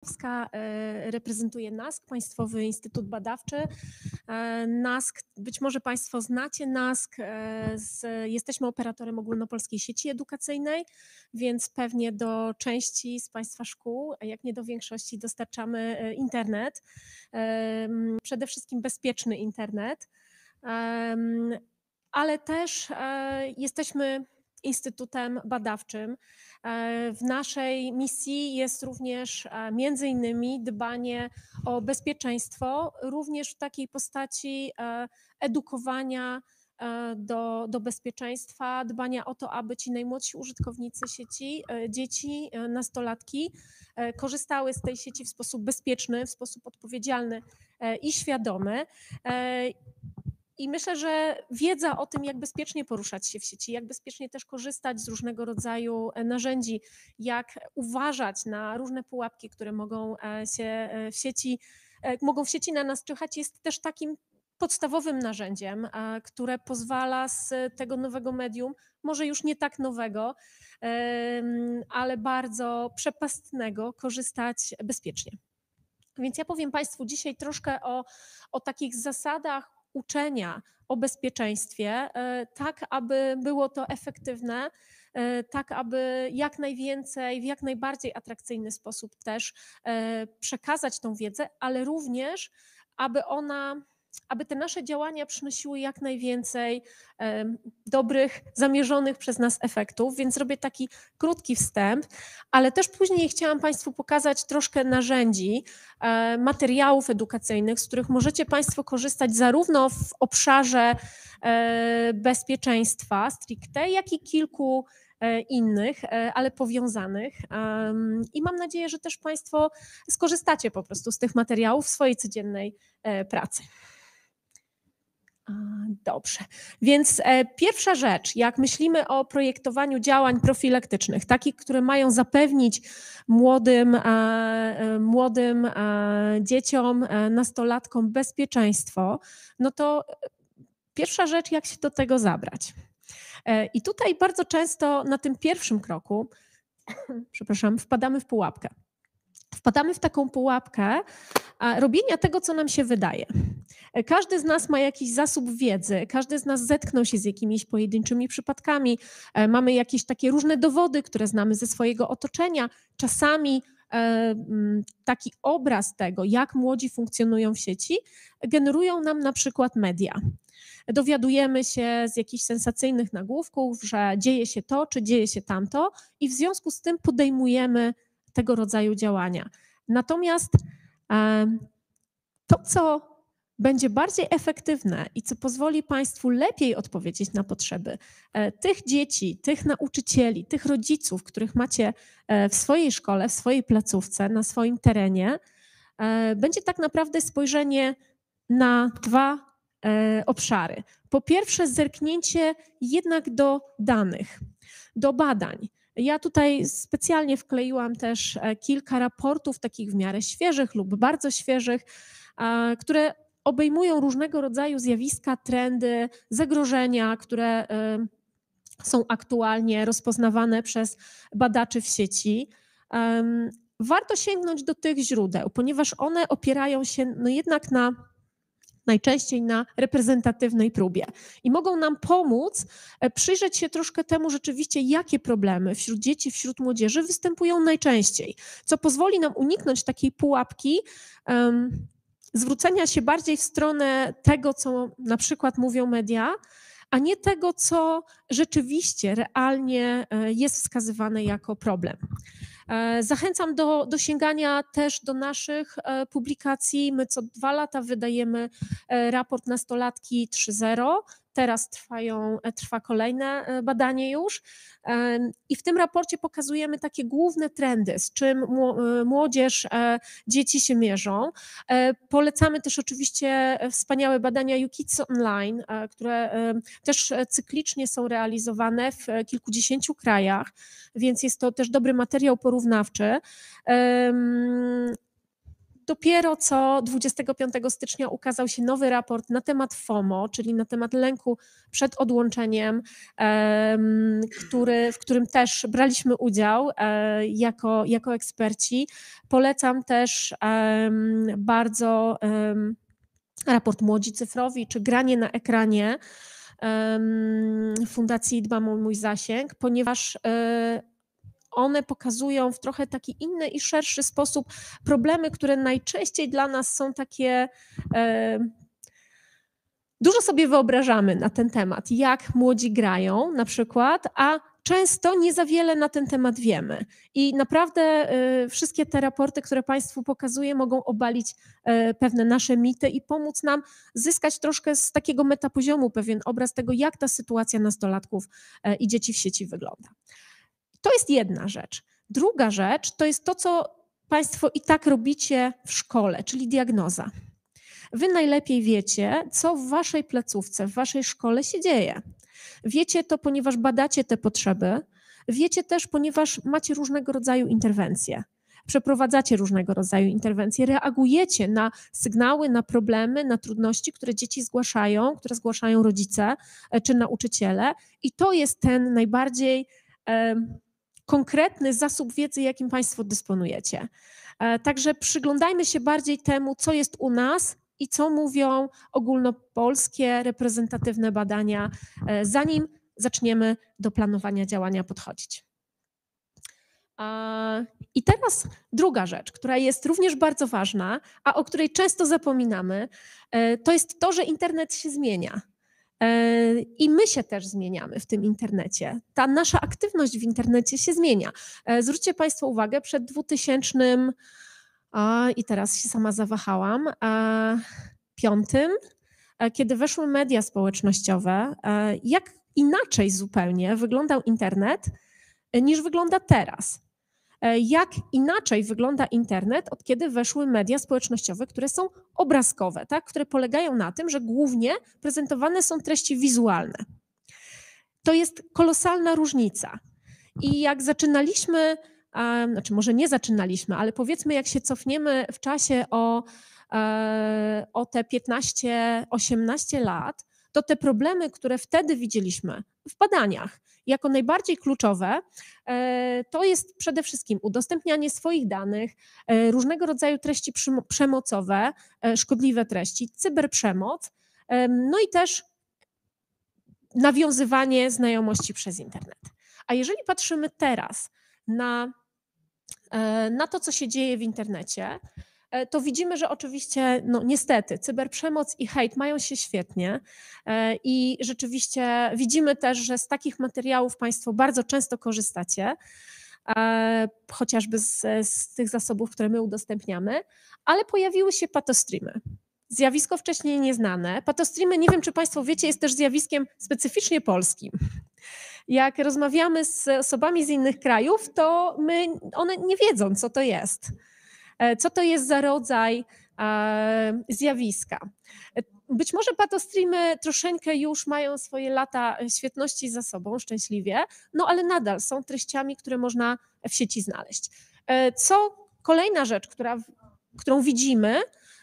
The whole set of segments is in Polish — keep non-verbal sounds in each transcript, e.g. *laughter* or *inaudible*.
Polska e, reprezentuje NASK, Państwowy Instytut Badawczy. E, NASK, być może Państwo znacie NASK, e, z, jesteśmy operatorem ogólnopolskiej sieci edukacyjnej, więc pewnie do części z Państwa szkół, jak nie do większości, dostarczamy internet, przede wszystkim bezpieczny internet, ale też jesteśmy instytutem badawczym. E, w naszej misji jest również e, między innymi dbanie o bezpieczeństwo, również w takiej postaci e, edukowania do, do bezpieczeństwa, dbania o to, aby ci najmłodsi użytkownicy sieci, dzieci, nastolatki korzystały z tej sieci w sposób bezpieczny, w sposób odpowiedzialny i świadomy. I myślę, że wiedza o tym, jak bezpiecznie poruszać się w sieci, jak bezpiecznie też korzystać z różnego rodzaju e, narzędzi, jak uważać na różne pułapki, które mogą e, się e, w sieci, mogą w sieci na nas czyhać, jest też takim podstawowym narzędziem, które pozwala z tego nowego medium, może już nie tak nowego, ale bardzo przepastnego, korzystać bezpiecznie. Więc ja powiem Państwu dzisiaj troszkę o, o takich zasadach uczenia o bezpieczeństwie, e, tak aby było to efektywne, e, tak aby jak najwięcej, w jak najbardziej atrakcyjny sposób też e, przekazać tą wiedzę, ale również, aby ona aby te nasze działania przynosiły jak najwięcej dobrych, zamierzonych przez nas efektów, więc zrobię taki krótki wstęp, ale też później chciałam Państwu pokazać troszkę narzędzi, e, materiałów edukacyjnych, z których możecie Państwo korzystać zarówno w obszarze e, bezpieczeństwa stricte, jak i kilku e, innych, ale powiązanych. I mam nadzieję, że też Państwo skorzystacie po prostu z tych materiałów w swojej codziennej pracy. Dobrze. Więc e, pierwsza rzecz, jak myślimy o projektowaniu działań profilaktycznych, takich, które mają zapewnić młodym, e, e, młodym dzieciom, nastolatkom bezpieczeństwo, no to pierwsza rzecz, jak się do tego zabrać. I tutaj bardzo często na tym pierwszym kroku, *coughs* przepraszam, wpadamy w pułapkę wpadamy w taką pułapkę robienia tego, co nam się wydaje. Każdy z nas ma jakiś zasób wiedzy, każdy z nas zetknął się z jakimiś pojedynczymi przypadkami, e, mamy jakieś takie różne dowody, które znamy ze swojego otoczenia. Czasami e, taki obraz tego, jak młodzi funkcjonują w sieci, generują nam na przykład media. Dowiadujemy się z jakichś sensacyjnych nagłówków, że dzieje się to czy dzieje się tamto, i w związku z tym podejmujemy tego rodzaju działania. Natomiast to, co będzie bardziej efektywne i co pozwoli Państwu lepiej odpowiedzieć na potrzeby e, tych dzieci, tych nauczycieli, tych rodziców, których macie e, w swojej szkole, w swojej placówce, na swoim terenie, e, będzie tak naprawdę spojrzenie na dwa obszary. Po pierwsze, zerknięcie jednak do danych, do badań. Ja tutaj specjalnie wkleiłam też e, kilka raportów takich w miarę świeżych lub bardzo świeżych, które obejmują różnego rodzaju zjawiska, trendy, zagrożenia, które e, są aktualnie rozpoznawane przez badaczy w sieci. Warto sięgnąć do tych źródeł, ponieważ one opierają się no jednak na najczęściej na reprezentatywnej próbie. I mogą nam pomóc e, przyjrzeć się troszkę temu rzeczywiście, jakie problemy wśród dzieci, wśród młodzieży występują najczęściej, co pozwoli nam uniknąć takiej pułapki. Um, zwrócenia się bardziej w stronę tego, co na przykład mówią media, a nie tego, co rzeczywiście, realnie e, jest wskazywane jako problem. E, zachęcam do, do sięgania też do naszych e, publikacji. My co dwa lata wydajemy e, raport Nastolatki 3.0. Teraz trwają, e, trwa kolejne e, badanie już i w tym raporcie pokazujemy takie główne trendy, z czym e, młodzież, dzieci się mierzą. Polecamy też oczywiście wspaniałe badania YouKids Online, które też cyklicznie są realizowane w kilkudziesięciu krajach, więc jest to też dobry materiał porównawczy. Dopiero co 25 stycznia ukazał się nowy raport na temat FOMO, czyli na temat lęku przed odłączeniem, który, w którym też braliśmy udział e, jako, jako eksperci. Polecam też bardzo raport Młodzi Cyfrowi czy granie na ekranie. Fundacji Dbam o Mój Zasięg, ponieważ e, one pokazują w trochę taki inny i szerszy sposób problemy, które najczęściej dla nas są takie. Dużo sobie wyobrażamy na ten temat, jak młodzi grają na przykład, a często nie za wiele na ten temat wiemy. I naprawdę y, wszystkie te raporty, które Państwu pokazuję, mogą obalić e, pewne nasze mity i pomóc nam zyskać troszkę z takiego metapoziomu pewien obraz tego, jak ta sytuacja nastolatków y, i dzieci w sieci wygląda. To jest jedna rzecz. Druga rzecz to jest to, co Państwo i tak robicie w szkole, czyli diagnoza. Wy najlepiej wiecie, co w waszej placówce, w waszej szkole się dzieje. Wiecie to, ponieważ badacie te potrzeby, wiecie też, ponieważ macie różnego rodzaju interwencje. Przeprowadzacie różnego rodzaju interwencje, reagujecie na sygnały, na problemy, na trudności, które dzieci zgłaszają, które zgłaszają rodzice e, czy nauczyciele, i to jest ten najbardziej konkretny zasób wiedzy, jakim Państwo dysponujecie. E, także przyglądajmy się bardziej temu, co jest u nas i co mówią ogólnopolskie reprezentatywne badania, e, zanim zaczniemy do planowania działania podchodzić. E, I teraz druga rzecz, która jest również bardzo ważna, a o której często zapominamy, to jest to, że internet się zmienia. E, I my się też zmieniamy w tym internecie. Ta nasza aktywność w internecie się zmienia. E, zwróćcie Państwo uwagę, przed 2000 a, i teraz się sama zawahałam, a, e, piątym, a, kiedy weszły media społecznościowe, jak inaczej zupełnie wyglądał internet niż wygląda teraz. E, jak inaczej wygląda internet, od kiedy weszły media społecznościowe, które są obrazkowe, tak? które polegają na tym, że głównie prezentowane są treści wizualne. To jest kolosalna różnica. I jak zaczynaliśmy, znaczy może nie zaczynaliśmy, ale powiedzmy, jak się cofniemy w czasie o, e, o te 15-18 lat, to te problemy, które wtedy widzieliśmy w badaniach, jako najbardziej kluczowe, e, to jest przede wszystkim udostępnianie swoich danych, e, różnego rodzaju treści przemocowe, e, szkodliwe treści, cyberprzemoc, no i też nawiązywanie znajomości przez internet. A jeżeli patrzymy teraz na, na to, co się dzieje w internecie, E, to widzimy, że oczywiście, no niestety, cyberprzemoc i hejt mają się świetnie e, i rzeczywiście widzimy też, że z takich materiałów Państwo bardzo często korzystacie e, chociażby z, z, tych zasobów, które my udostępniamy, ale pojawiły się patostreamy. Zjawisko wcześniej nieznane. Patostreamy, nie wiem czy Państwo wiecie, jest też zjawiskiem specyficznie polskim. Jak rozmawiamy z osobami z innych krajów, to my, one nie wiedzą, co to jest. E, co to jest za rodzaj e, zjawiska. E, być może patostreamy troszeczkę już mają swoje lata świetności za sobą, szczęśliwie, no ale nadal są treściami, które można w sieci znaleźć. Co kolejna rzecz, która, którą widzimy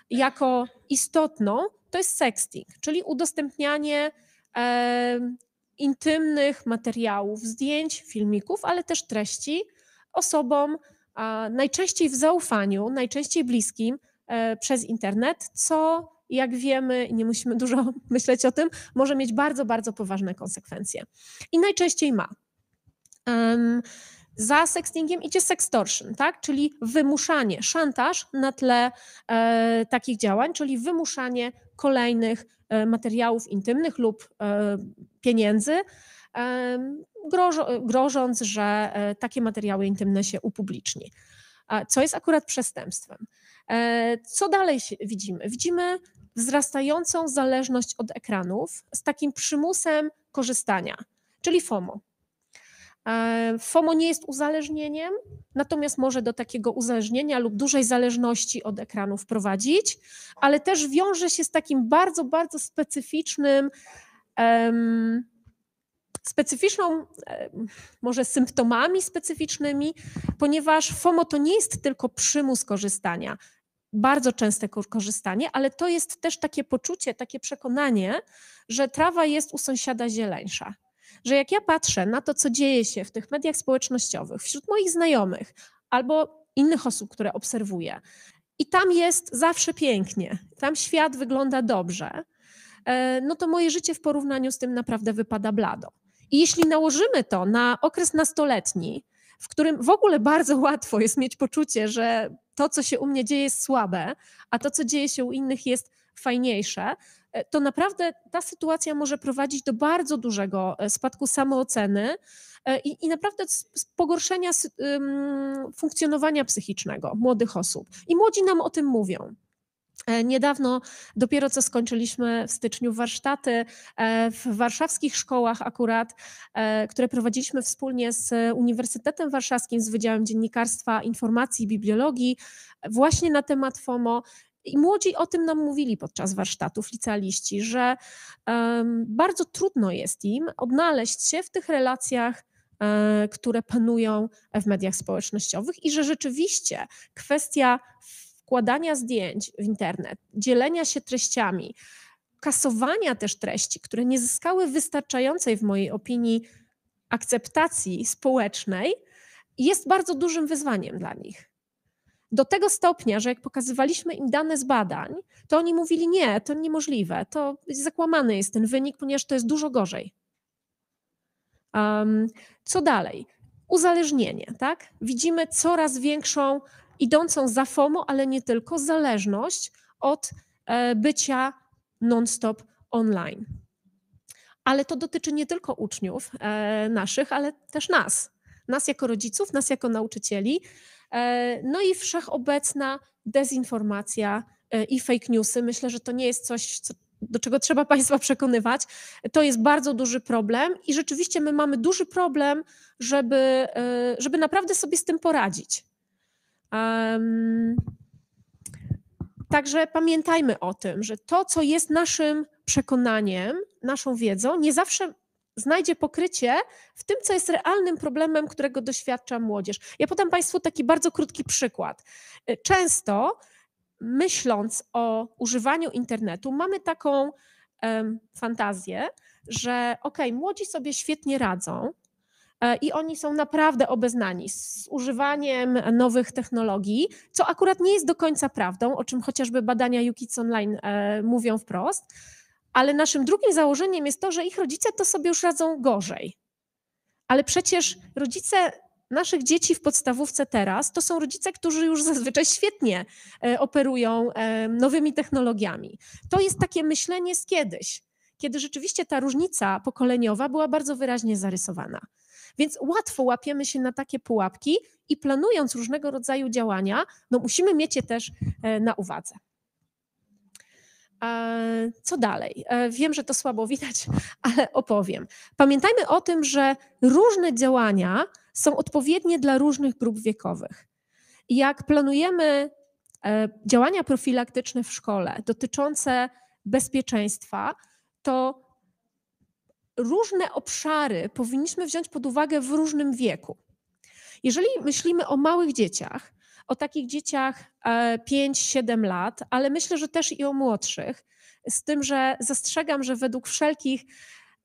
jako istotną, to jest sexting, czyli udostępnianie intymnych materiałów, zdjęć, filmików, ale też treści osobom, najczęściej w zaufaniu, najczęściej bliskim e, przez internet, co jak wiemy, nie musimy *laughs* dużo myśleć o tym, może mieć bardzo, bardzo poważne konsekwencje. I najczęściej ma. za sextingiem idzie sextortion, tak? czyli wymuszanie, szantaż na tle e, takich działań, czyli wymuszanie kolejnych e, materiałów intymnych lub e, pieniędzy grożąc, że e, takie materiały intymne się upubliczni, co jest akurat przestępstwem. E, co dalej widzimy? Widzimy wzrastającą zależność od ekranów z takim przymusem korzystania, czyli FOMO. E, FOMO nie jest uzależnieniem, natomiast może do takiego uzależnienia lub dużej zależności od ekranów prowadzić, ale też wiąże się z takim bardzo, bardzo specyficznym specyficzną, e, może symptomami specyficznymi, ponieważ FOMO to nie jest tylko przymus korzystania, bardzo częste korzystanie, ale to jest też takie poczucie, takie przekonanie, że trawa jest u sąsiada zieleńsza. Że jak ja patrzę na to, co dzieje się w tych mediach społecznościowych, wśród moich znajomych albo innych osób, które obserwuję, i tam jest zawsze pięknie, tam świat wygląda dobrze, e, no to moje życie w porównaniu z tym naprawdę wypada blado. I jeśli nałożymy to na okres nastoletni, w którym w ogóle bardzo *laughs* łatwo jest mieć poczucie, że to, co się u mnie dzieje, jest słabe, a to, co dzieje się u innych, jest fajniejsze, e, to naprawdę ta sytuacja może prowadzić do bardzo dużego e, spadku samooceny e, i, i naprawdę pogorszenia funkcjonowania psychicznego młodych osób. I młodzi nam o tym mówią. E, niedawno, dopiero co skończyliśmy w styczniu warsztaty e, w warszawskich szkołach, akurat, e, które prowadziliśmy wspólnie z Uniwersytetem Warszawskim, z Wydziałem Dziennikarstwa, Informacji i Bibliologii, właśnie na temat FOMO. I młodzi o tym nam mówili podczas warsztatów licealiści, że um, bardzo trudno jest im odnaleźć się w tych relacjach które panują w mediach społecznościowych i że rzeczywiście kwestia wkładania zdjęć w internet, dzielenia się treściami, kasowania też treści, które nie zyskały wystarczającej, w mojej opinii, akceptacji społecznej, jest bardzo dużym wyzwaniem dla nich. Do tego stopnia, że jak pokazywaliśmy im dane z badań, to oni mówili: Nie, to niemożliwe, to zakłamany jest ten wynik, ponieważ to jest dużo gorzej. Um, co dalej? Uzależnienie, tak? Widzimy coraz większą idącą za FOMO, ale nie tylko, zależność od e, bycia non-stop online. Ale to dotyczy nie tylko uczniów e, naszych, ale też nas, nas jako rodziców, nas jako nauczycieli. E, no i wszechobecna dezinformacja i fake newsy. Myślę, że to nie jest coś, co, do czego trzeba Państwa przekonywać. To jest bardzo duży problem i rzeczywiście my mamy duży problem, żeby, żeby naprawdę sobie z tym poradzić. Um, także pamiętajmy o tym, że to, co jest naszym przekonaniem, naszą wiedzą, nie zawsze znajdzie pokrycie w tym, co jest realnym problemem, którego doświadcza młodzież. Ja podam Państwu taki bardzo krótki przykład. E, często myśląc o używaniu internetu, mamy taką um, fantazję, że ok, młodzi sobie świetnie radzą, E, i oni są naprawdę obeznani z używaniem nowych technologii, co akurat nie jest do końca prawdą, o czym chociażby badania UKIDS Online e, mówią wprost, ale naszym drugim założeniem jest to, że ich rodzice to sobie już radzą gorzej. Ale przecież rodzice naszych dzieci w podstawówce teraz to są rodzice, którzy już zazwyczaj świetnie e, operują nowymi technologiami. To jest takie myślenie z kiedyś, kiedy rzeczywiście ta różnica pokoleniowa była bardzo wyraźnie zarysowana. Więc łatwo łapiemy się na takie pułapki i planując różnego rodzaju działania, no musimy mieć je też e, na uwadze. E, co dalej? E, wiem, że to słabo widać, *laughs* ale opowiem. Pamiętajmy o tym, że różne działania są odpowiednie dla różnych grup wiekowych. Jak planujemy działania profilaktyczne w szkole dotyczące bezpieczeństwa, to różne obszary powinniśmy wziąć pod uwagę w różnym wieku. Jeżeli myślimy o małych dzieciach, o takich dzieciach 5-7 e, lat, ale myślę, że też i o młodszych, z tym, że zastrzegam, że według wszelkich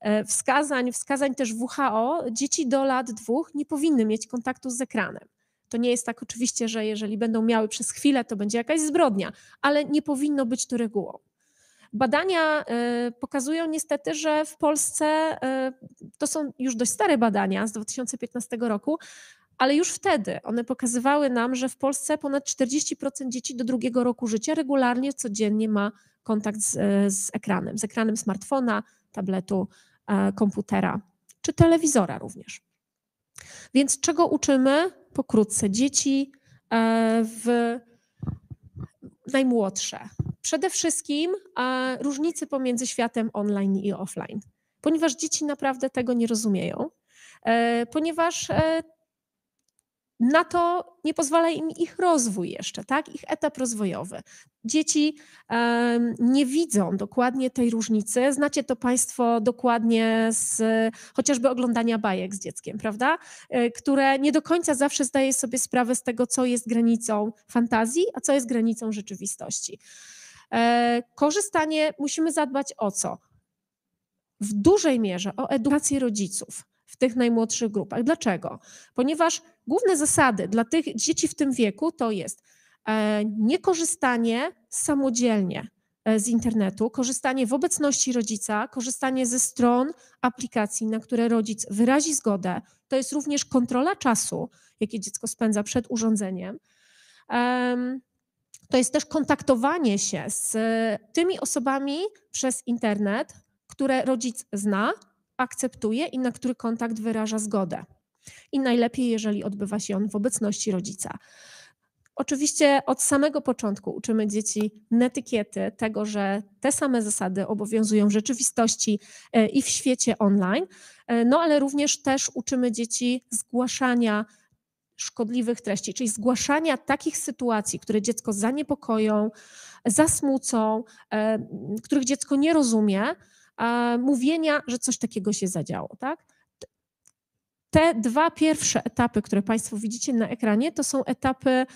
e, wskazań, wskazań też WHO, dzieci do lat dwóch nie powinny mieć kontaktu z ekranem. To nie jest tak oczywiście, że jeżeli będą miały przez chwilę, to będzie jakaś zbrodnia, ale nie powinno być to regułą. Badania y, pokazują niestety, że w Polsce y, to są już dość stare badania z 2015 roku, ale już wtedy one pokazywały nam, że w Polsce ponad 40% dzieci do drugiego roku życia regularnie, codziennie ma kontakt z, z ekranem, z ekranem smartfona, tabletu, e, komputera czy telewizora również. Więc czego uczymy pokrótce dzieci e, w najmłodsze? przede wszystkim różnicy pomiędzy światem online i offline, ponieważ dzieci naprawdę tego nie rozumieją, e, ponieważ e, na to nie pozwala im ich rozwój jeszcze, tak? ich etap rozwojowy. Dzieci e, nie widzą dokładnie tej różnicy. Znacie to Państwo dokładnie z chociażby oglądania bajek z dzieckiem, prawda? Które nie do końca zawsze zdaje sobie sprawę z tego, co jest granicą fantazji, a co jest granicą rzeczywistości. E, korzystanie musimy zadbać o co? W dużej mierze o edukację rodziców w tych najmłodszych grupach. Dlaczego? Ponieważ główne zasady dla tych dzieci w tym wieku to jest e, niekorzystanie samodzielnie e, z internetu, korzystanie w obecności rodzica, korzystanie ze stron aplikacji, na które rodzic wyrazi zgodę. To jest również kontrola czasu, jakie dziecko spędza przed urządzeniem to jest też kontaktowanie się z e, tymi osobami przez internet, które rodzic zna, akceptuje i na który kontakt wyraża zgodę. I najlepiej, jeżeli odbywa się on w obecności rodzica. Oczywiście od samego początku uczymy dzieci netykiety, tego, że te same zasady obowiązują w rzeczywistości e, i w świecie online, e, no ale również też uczymy dzieci zgłaszania szkodliwych treści, czyli zgłaszania takich sytuacji, które dziecko zaniepokoją, zasmucą, e, których dziecko nie rozumie, mówienia, że coś takiego się zadziało. Tak? Te dwa pierwsze etapy, które Państwo widzicie na ekranie, to są etapy e,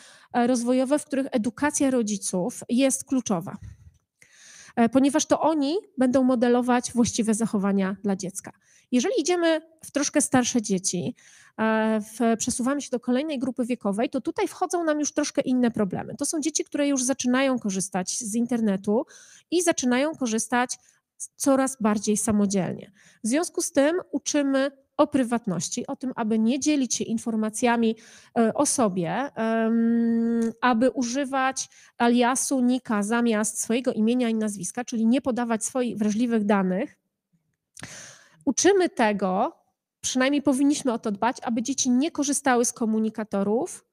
rozwojowe, w których edukacja rodziców jest kluczowa, e, ponieważ to oni będą modelować właściwe zachowania dla dziecka. Jeżeli idziemy w troszkę starsze dzieci, e, w, przesuwamy się do kolejnej grupy wiekowej, to tutaj wchodzą nam już troszkę inne problemy. To są dzieci, które już zaczynają korzystać z internetu i zaczynają korzystać coraz bardziej samodzielnie. W związku z tym uczymy o prywatności, o tym, aby nie dzielić się informacjami e, o sobie, aby używać aliasu Nika zamiast swojego imienia i nazwiska, czyli nie podawać swoich wrażliwych danych uczymy tego, przynajmniej powinniśmy o to dbać, aby dzieci nie korzystały z komunikatorów,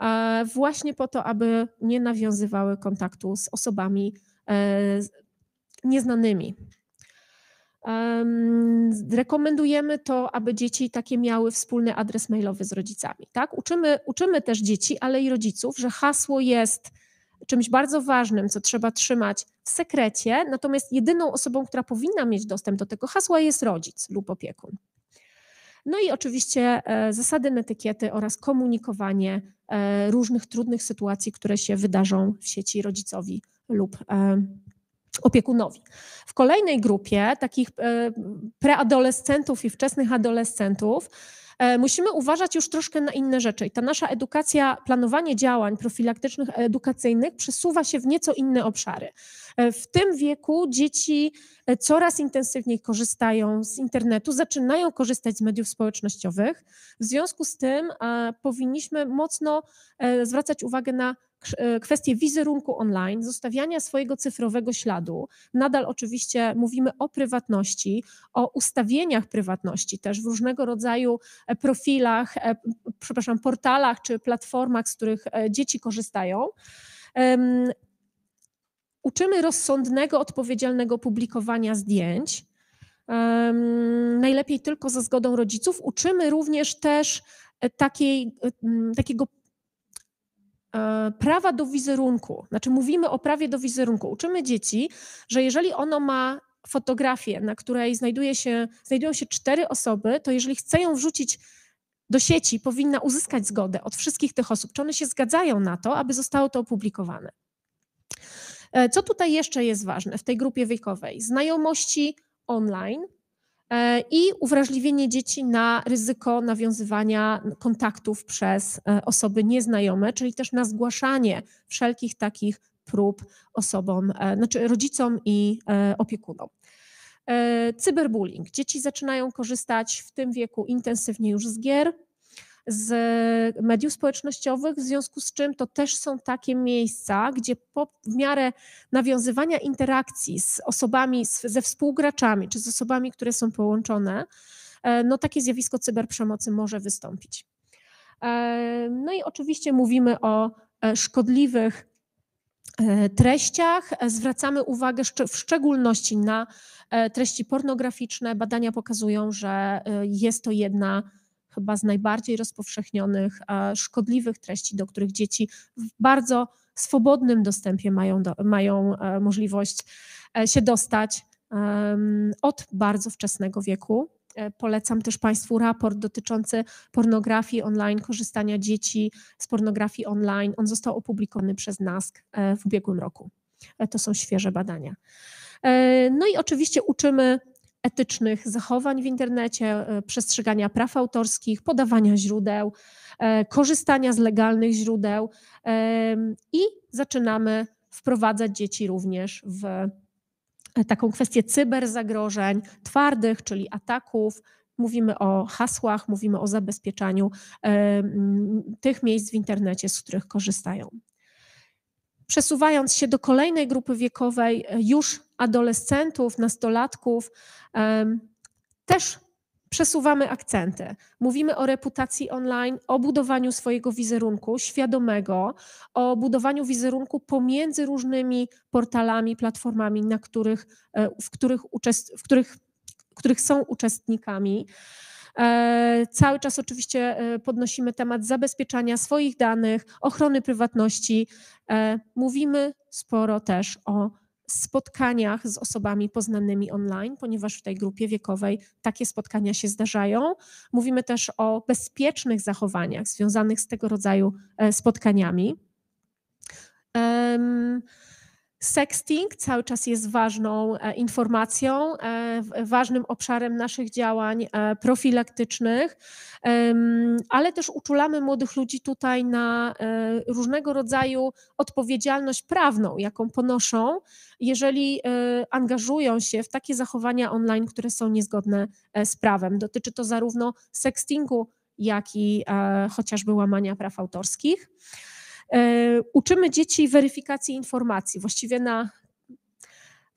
e, właśnie po to, aby nie nawiązywały kontaktu z osobami e, nieznanymi. Rekomendujemy to, aby dzieci takie miały wspólny adres mailowy z rodzicami. Tak? Uczymy, uczymy też dzieci, ale i rodziców, że hasło jest czymś bardzo ważnym, co trzeba trzymać w sekrecie, natomiast jedyną osobą, która powinna mieć dostęp do tego hasła jest rodzic lub opiekun. No i oczywiście e, zasady etykiety oraz komunikowanie e, różnych trudnych sytuacji, które się wydarzą w sieci rodzicowi lub e, opiekunowi. W kolejnej grupie takich preadolescentów i wczesnych adolescentów E, musimy uważać już troszkę na inne rzeczy. I ta nasza edukacja, planowanie działań profilaktycznych, edukacyjnych przesuwa się w nieco inne obszary. E, w tym wieku dzieci e, coraz intensywniej korzystają z internetu, zaczynają korzystać z mediów społecznościowych. W związku z tym powinniśmy mocno zwracać uwagę na E, kwestie wizerunku online, zostawiania swojego cyfrowego śladu. Nadal oczywiście mówimy o prywatności, o ustawieniach prywatności też w różnego rodzaju e, profilach, e, przepraszam, portalach czy platformach, z których dzieci korzystają. Uczymy rozsądnego, odpowiedzialnego publikowania zdjęć. najlepiej tylko za zgodą rodziców. Uczymy również też takiej, takiego E, prawa do wizerunku. Znaczy, mówimy o prawie do wizerunku. Uczymy dzieci, że jeżeli ono ma fotografię, na której znajduje się, znajdują się cztery osoby, to jeżeli chce ją wrzucić do sieci, powinna uzyskać zgodę od wszystkich tych osób, czy one się zgadzają na to, aby zostało to opublikowane. E, co tutaj jeszcze jest ważne w tej grupie wiekowej? Znajomości online, E, i uwrażliwienie dzieci na ryzyko nawiązywania kontaktów przez e, osoby nieznajome, czyli też na zgłaszanie wszelkich takich prób osobom, e, znaczy rodzicom i opiekunom. Cyberbullying. Dzieci zaczynają korzystać w tym wieku intensywnie już z gier, z mediów społecznościowych, w związku z czym to też są takie miejsca, gdzie po, w miarę nawiązywania interakcji z osobami, z, ze współgraczami czy z osobami, które są połączone, e, no takie zjawisko cyberprzemocy może wystąpić. E, no i oczywiście mówimy o e, szkodliwych treściach. Zwracamy uwagę w szczególności na treści pornograficzne. Badania pokazują, że jest to jedna chyba z najbardziej rozpowszechnionych, e, szkodliwych treści, do których dzieci w bardzo swobodnym dostępie mają, do, mają e, możliwość e, się dostać od bardzo wczesnego wieku. Polecam też Państwu raport dotyczący pornografii online, korzystania dzieci z pornografii online. On został opublikowany przez NASK w ubiegłym roku. To są świeże badania. No i oczywiście uczymy etycznych zachowań w internecie, e, przestrzegania praw autorskich, podawania źródeł, e, korzystania z legalnych źródeł i zaczynamy wprowadzać dzieci również w e, taką kwestię cyberzagrożeń twardych, czyli ataków. Mówimy o hasłach, mówimy o zabezpieczaniu tych miejsc w internecie, z których korzystają. Przesuwając się do kolejnej grupy wiekowej, już adolescentów, nastolatków też przesuwamy akcenty. Mówimy o reputacji online, o budowaniu swojego wizerunku świadomego, o budowaniu wizerunku pomiędzy różnymi portalami, platformami, na których, e, w, których w których, w których są uczestnikami. E, cały czas oczywiście e, podnosimy temat zabezpieczania swoich danych, ochrony prywatności. Mówimy sporo też o spotkaniach z osobami poznanymi online, ponieważ w tej grupie wiekowej takie spotkania się zdarzają. Mówimy też o bezpiecznych zachowaniach związanych z tego rodzaju e, spotkaniami. Um, Sexting cały czas jest ważną e, informacją, e, ważnym obszarem naszych działań e, profilaktycznych, ale też uczulamy młodych ludzi tutaj na różnego rodzaju odpowiedzialność prawną, jaką ponoszą, jeżeli angażują się w takie zachowania online, które są niezgodne z prawem. Dotyczy to zarówno sextingu, jak i chociażby łamania praw autorskich. E, uczymy dzieci weryfikacji informacji. Właściwie na,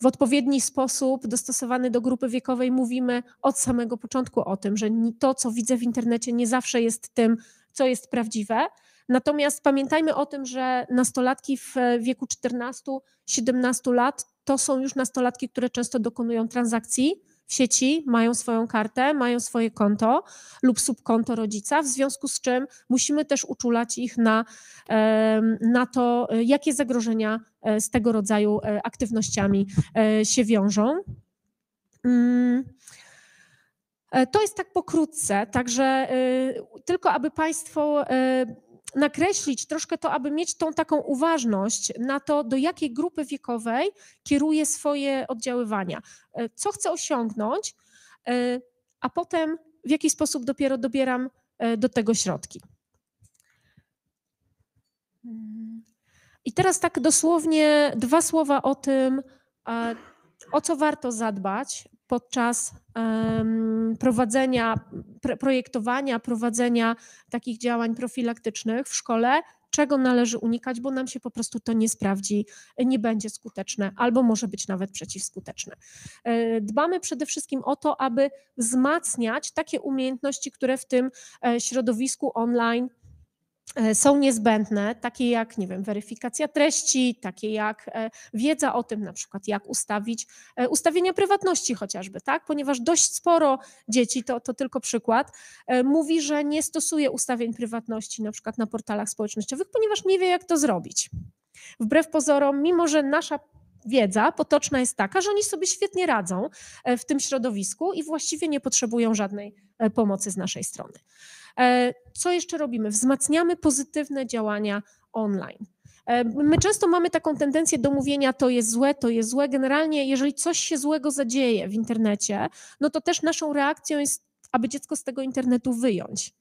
w odpowiedni sposób, dostosowany do grupy wiekowej, mówimy od samego początku o tym, że to, co widzę w internecie, nie zawsze jest tym, co jest prawdziwe. Natomiast pamiętajmy o tym, że nastolatki w wieku 14-17 lat to są już nastolatki, które często dokonują transakcji w sieci mają swoją kartę, mają swoje konto lub subkonto rodzica, w związku z czym musimy też uczulać ich na, na to, jakie zagrożenia e, z tego rodzaju e, aktywnościami e, się wiążą. Mm. To jest tak pokrótce, także y, tylko aby Państwo y, nakreślić troszkę to, aby mieć tą taką uważność na to, do jakiej grupy wiekowej kieruję swoje oddziaływania, e, co chcę osiągnąć, e, a potem w jaki sposób dopiero dobieram e, do tego środki. Hmm. I teraz tak dosłownie dwa słowa o tym, o co warto zadbać podczas prowadzenia, projektowania, prowadzenia takich działań profilaktycznych w szkole, czego należy unikać, bo nam się po prostu to nie sprawdzi, nie będzie skuteczne albo może być nawet przeciwskuteczne. E, dbamy przede wszystkim o to, aby wzmacniać takie umiejętności, które w tym e, środowisku online E, są niezbędne, takie jak, nie wiem, weryfikacja treści, takie jak e, wiedza o tym, na przykład jak ustawić e, ustawienia prywatności chociażby, tak? Ponieważ dość sporo dzieci, to, to tylko przykład, mówi, że nie stosuje ustawień prywatności na przykład na portalach społecznościowych, ponieważ nie wie, jak to zrobić. Wbrew pozorom, mimo że nasza wiedza potoczna jest taka, że oni sobie świetnie radzą w tym środowisku i właściwie nie potrzebują żadnej E, pomocy z naszej strony. E, co jeszcze robimy? Wzmacniamy pozytywne działania online. E, my często mamy taką tendencję do mówienia, to jest złe, to jest złe. Generalnie, jeżeli coś się złego zadzieje w internecie, no to też naszą reakcją jest, aby dziecko z tego internetu wyjąć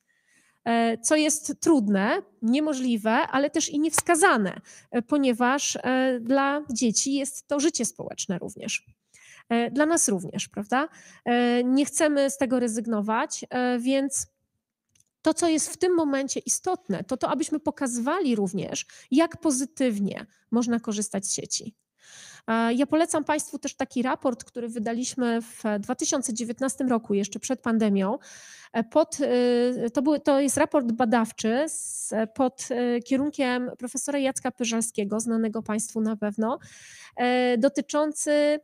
co jest trudne, niemożliwe, ale też i niewskazane, ponieważ dla dzieci jest to życie społeczne również. E, dla nas również, prawda? E, nie chcemy z tego rezygnować, e, więc to, co jest w tym momencie istotne, to to, abyśmy pokazywali również, jak pozytywnie można korzystać z sieci. Ja polecam Państwu też taki raport, który wydaliśmy w 2019 roku, jeszcze przed pandemią. Pod, to, był, to jest raport badawczy z, pod kierunkiem profesora Jacka Pyżalskiego, znanego Państwu na pewno, dotyczący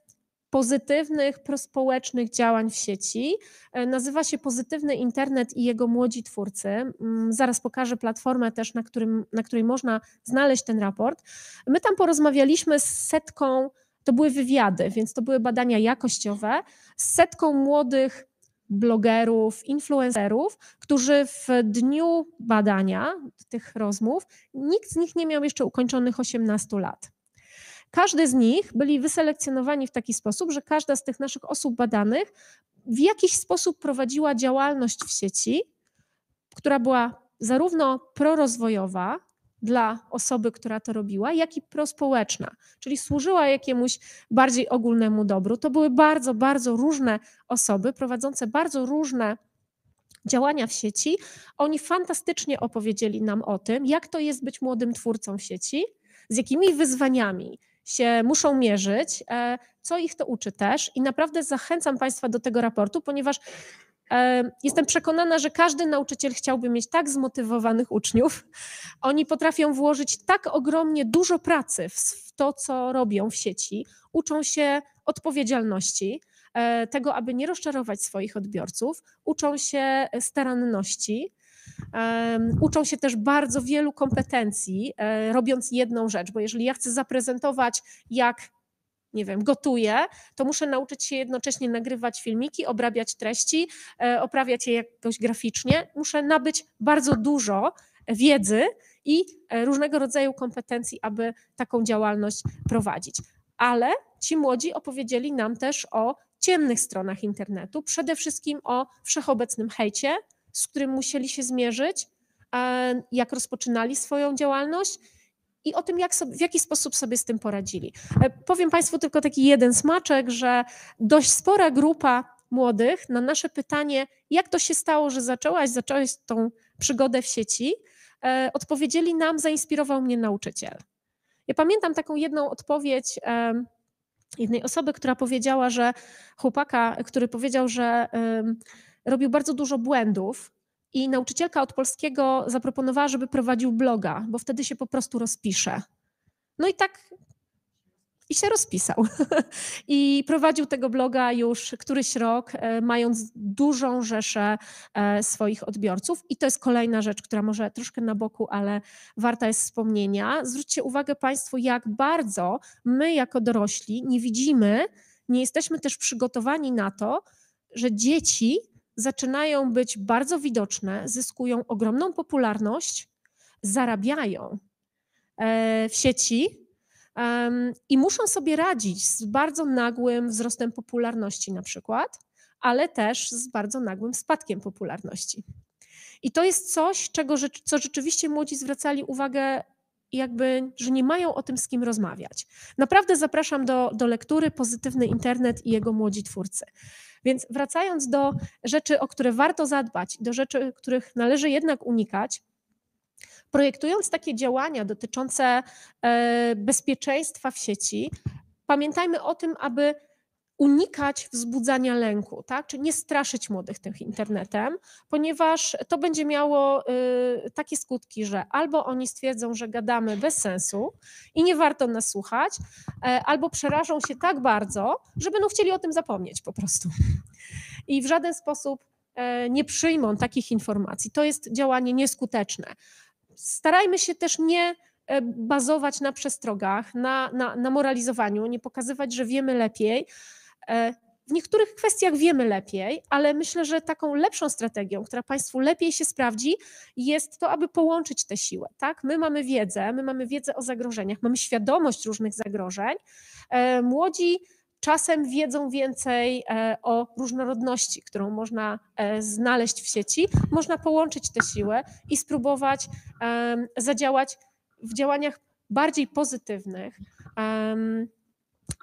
pozytywnych, prospołecznych działań w sieci. E, nazywa się Pozytywny Internet i jego młodzi twórcy. Mm, zaraz pokażę platformę też, na, którym, na której można znaleźć ten raport. My tam porozmawialiśmy z setką, to były wywiady, więc to były badania jakościowe, z setką młodych blogerów, influencerów, którzy w dniu badania tych rozmów, nikt z nich nie miał jeszcze ukończonych 18 lat. Każdy z nich byli wyselekcjonowani w taki sposób, że każda z tych naszych osób badanych w jakiś sposób prowadziła działalność w sieci, która była zarówno prorozwojowa dla osoby, która to robiła, jak i prospołeczna, czyli służyła jakiemuś bardziej ogólnemu dobru. To były bardzo, bardzo różne osoby prowadzące bardzo różne działania w sieci. Oni fantastycznie opowiedzieli nam o tym, jak to jest być młodym twórcą w sieci, z jakimi wyzwaniami, się muszą mierzyć, e, co ich to uczy też. I naprawdę zachęcam Państwa do tego raportu, ponieważ e, Jestem przekonana, że każdy nauczyciel chciałby mieć tak zmotywowanych uczniów. Oni potrafią włożyć tak ogromnie dużo pracy w to, co robią w sieci. Uczą się odpowiedzialności, e, tego, aby nie rozczarować swoich odbiorców, uczą się staranności Uczą się też bardzo wielu kompetencji, e, robiąc jedną rzecz, bo jeżeli ja chcę zaprezentować, jak nie wiem, gotuję, to muszę nauczyć się jednocześnie nagrywać filmiki, obrabiać treści, e, oprawiać je jakoś graficznie. Muszę nabyć bardzo dużo wiedzy i e, różnego rodzaju kompetencji, aby taką działalność prowadzić. Ale ci młodzi opowiedzieli nam też o ciemnych stronach internetu, przede wszystkim o wszechobecnym hejcie, z którym musieli się zmierzyć, jak rozpoczynali swoją działalność i o tym, jak sobie, w jaki sposób sobie z tym poradzili. E, powiem Państwu tylko taki jeden smaczek, że dość spora grupa młodych na nasze pytanie, jak to się stało, że zaczęłaś, zacząłeś tą przygodę w sieci, e, odpowiedzieli nam, zainspirował mnie nauczyciel. Ja pamiętam taką jedną odpowiedź e, jednej osoby, która powiedziała, że chłopaka, który powiedział, że robił bardzo dużo błędów i nauczycielka od polskiego zaproponowała, żeby prowadził bloga, bo wtedy się po prostu rozpisze. No i tak i się rozpisał. *laughs* I prowadził tego bloga już któryś rok, e, mając dużą rzeszę e, swoich odbiorców. I to jest kolejna rzecz, która może troszkę na boku, ale warta jest wspomnienia. Zwróćcie uwagę Państwo, jak bardzo my, jako dorośli, nie widzimy, nie jesteśmy też przygotowani na to, że dzieci zaczynają być bardzo widoczne, zyskują ogromną popularność, zarabiają e, w sieci i muszą sobie radzić z bardzo nagłym wzrostem popularności, na przykład, ale też z bardzo nagłym spadkiem popularności. I to jest coś, czego, co rzeczywiście młodzi zwracali uwagę, jakby, że nie mają o tym z kim rozmawiać. Naprawdę zapraszam do, do lektury Pozytywny Internet i jego młodzi twórcy. Więc wracając do rzeczy, o które warto zadbać, do rzeczy, których należy jednak unikać, projektując takie działania dotyczące e, bezpieczeństwa w sieci, pamiętajmy o tym, aby unikać wzbudzania lęku, tak? Czy nie straszyć młodych tym internetem, ponieważ to będzie miało y, takie skutki, że albo oni stwierdzą, że gadamy bez sensu i nie warto nas słuchać, e, albo przerażą się tak bardzo, że będą chcieli o tym zapomnieć po prostu. *laughs* I w żaden sposób e, nie przyjmą takich informacji. To jest działanie nieskuteczne. Starajmy się też nie e, bazować na przestrogach, na, na, na moralizowaniu, nie pokazywać, że wiemy lepiej E, w niektórych kwestiach wiemy lepiej, ale myślę, że taką lepszą strategią, która Państwu lepiej się sprawdzi, jest to, aby połączyć te siły. Tak? My mamy wiedzę, my mamy wiedzę o zagrożeniach, mamy świadomość różnych zagrożeń. E, młodzi czasem wiedzą więcej e, o różnorodności, którą można znaleźć w sieci. Można połączyć te siły i spróbować zadziałać w działaniach bardziej pozytywnych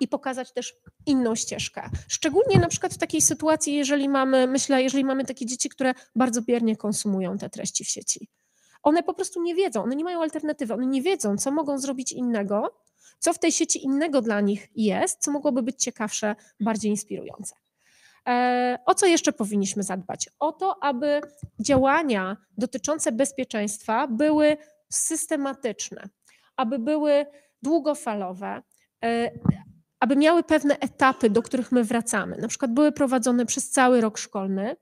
i pokazać też inną ścieżkę. Szczególnie na przykład w takiej sytuacji, jeżeli mamy, myślę, jeżeli mamy takie dzieci, które bardzo biernie konsumują te treści w sieci. One po prostu nie wiedzą, one nie mają alternatywy, one nie wiedzą, co mogą zrobić innego, co w tej sieci innego dla nich jest, co mogłoby być ciekawsze, bardziej inspirujące. E, o co jeszcze powinniśmy zadbać? O to, aby działania dotyczące bezpieczeństwa były systematyczne, aby były długofalowe, e, aby miały pewne etapy, do których my wracamy. Na przykład były prowadzone przez cały rok szkolny.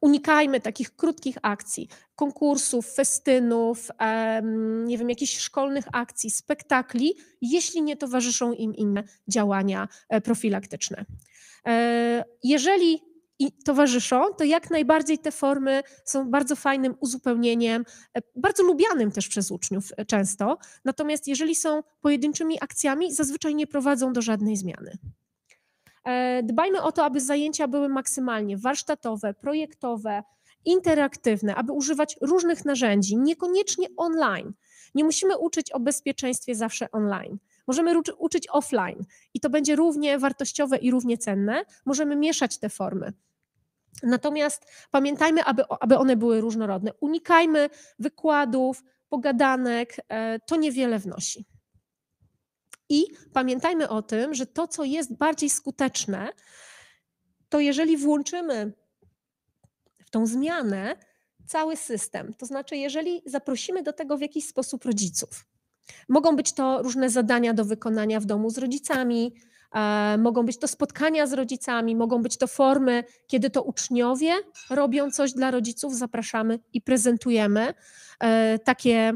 Unikajmy takich krótkich akcji, konkursów, festynów, nie wiem, jakichś szkolnych akcji, spektakli, jeśli nie towarzyszą im inne działania e, profilaktyczne. E, jeżeli i towarzyszą, to jak najbardziej te formy są bardzo fajnym uzupełnieniem, e, bardzo lubianym też przez uczniów e, często. Natomiast jeżeli są pojedynczymi akcjami, zazwyczaj nie prowadzą do żadnej zmiany. E, dbajmy o to, aby zajęcia były maksymalnie warsztatowe, projektowe, interaktywne, aby używać różnych narzędzi, niekoniecznie online. Nie musimy uczyć o bezpieczeństwie zawsze online. Możemy uczyć offline i to będzie równie wartościowe i równie cenne. Możemy mieszać te formy. Natomiast pamiętajmy, aby, aby one były różnorodne. Unikajmy wykładów, pogadanek, e, to niewiele wnosi. I pamiętajmy o tym, że to, co jest bardziej skuteczne, to jeżeli włączymy w tą zmianę cały system, to znaczy, jeżeli zaprosimy do tego w jakiś sposób rodziców, mogą być to różne zadania do wykonania w domu z rodzicami, E, mogą być to spotkania z rodzicami, mogą być to formy, kiedy to uczniowie robią coś dla rodziców, zapraszamy i prezentujemy e, takie,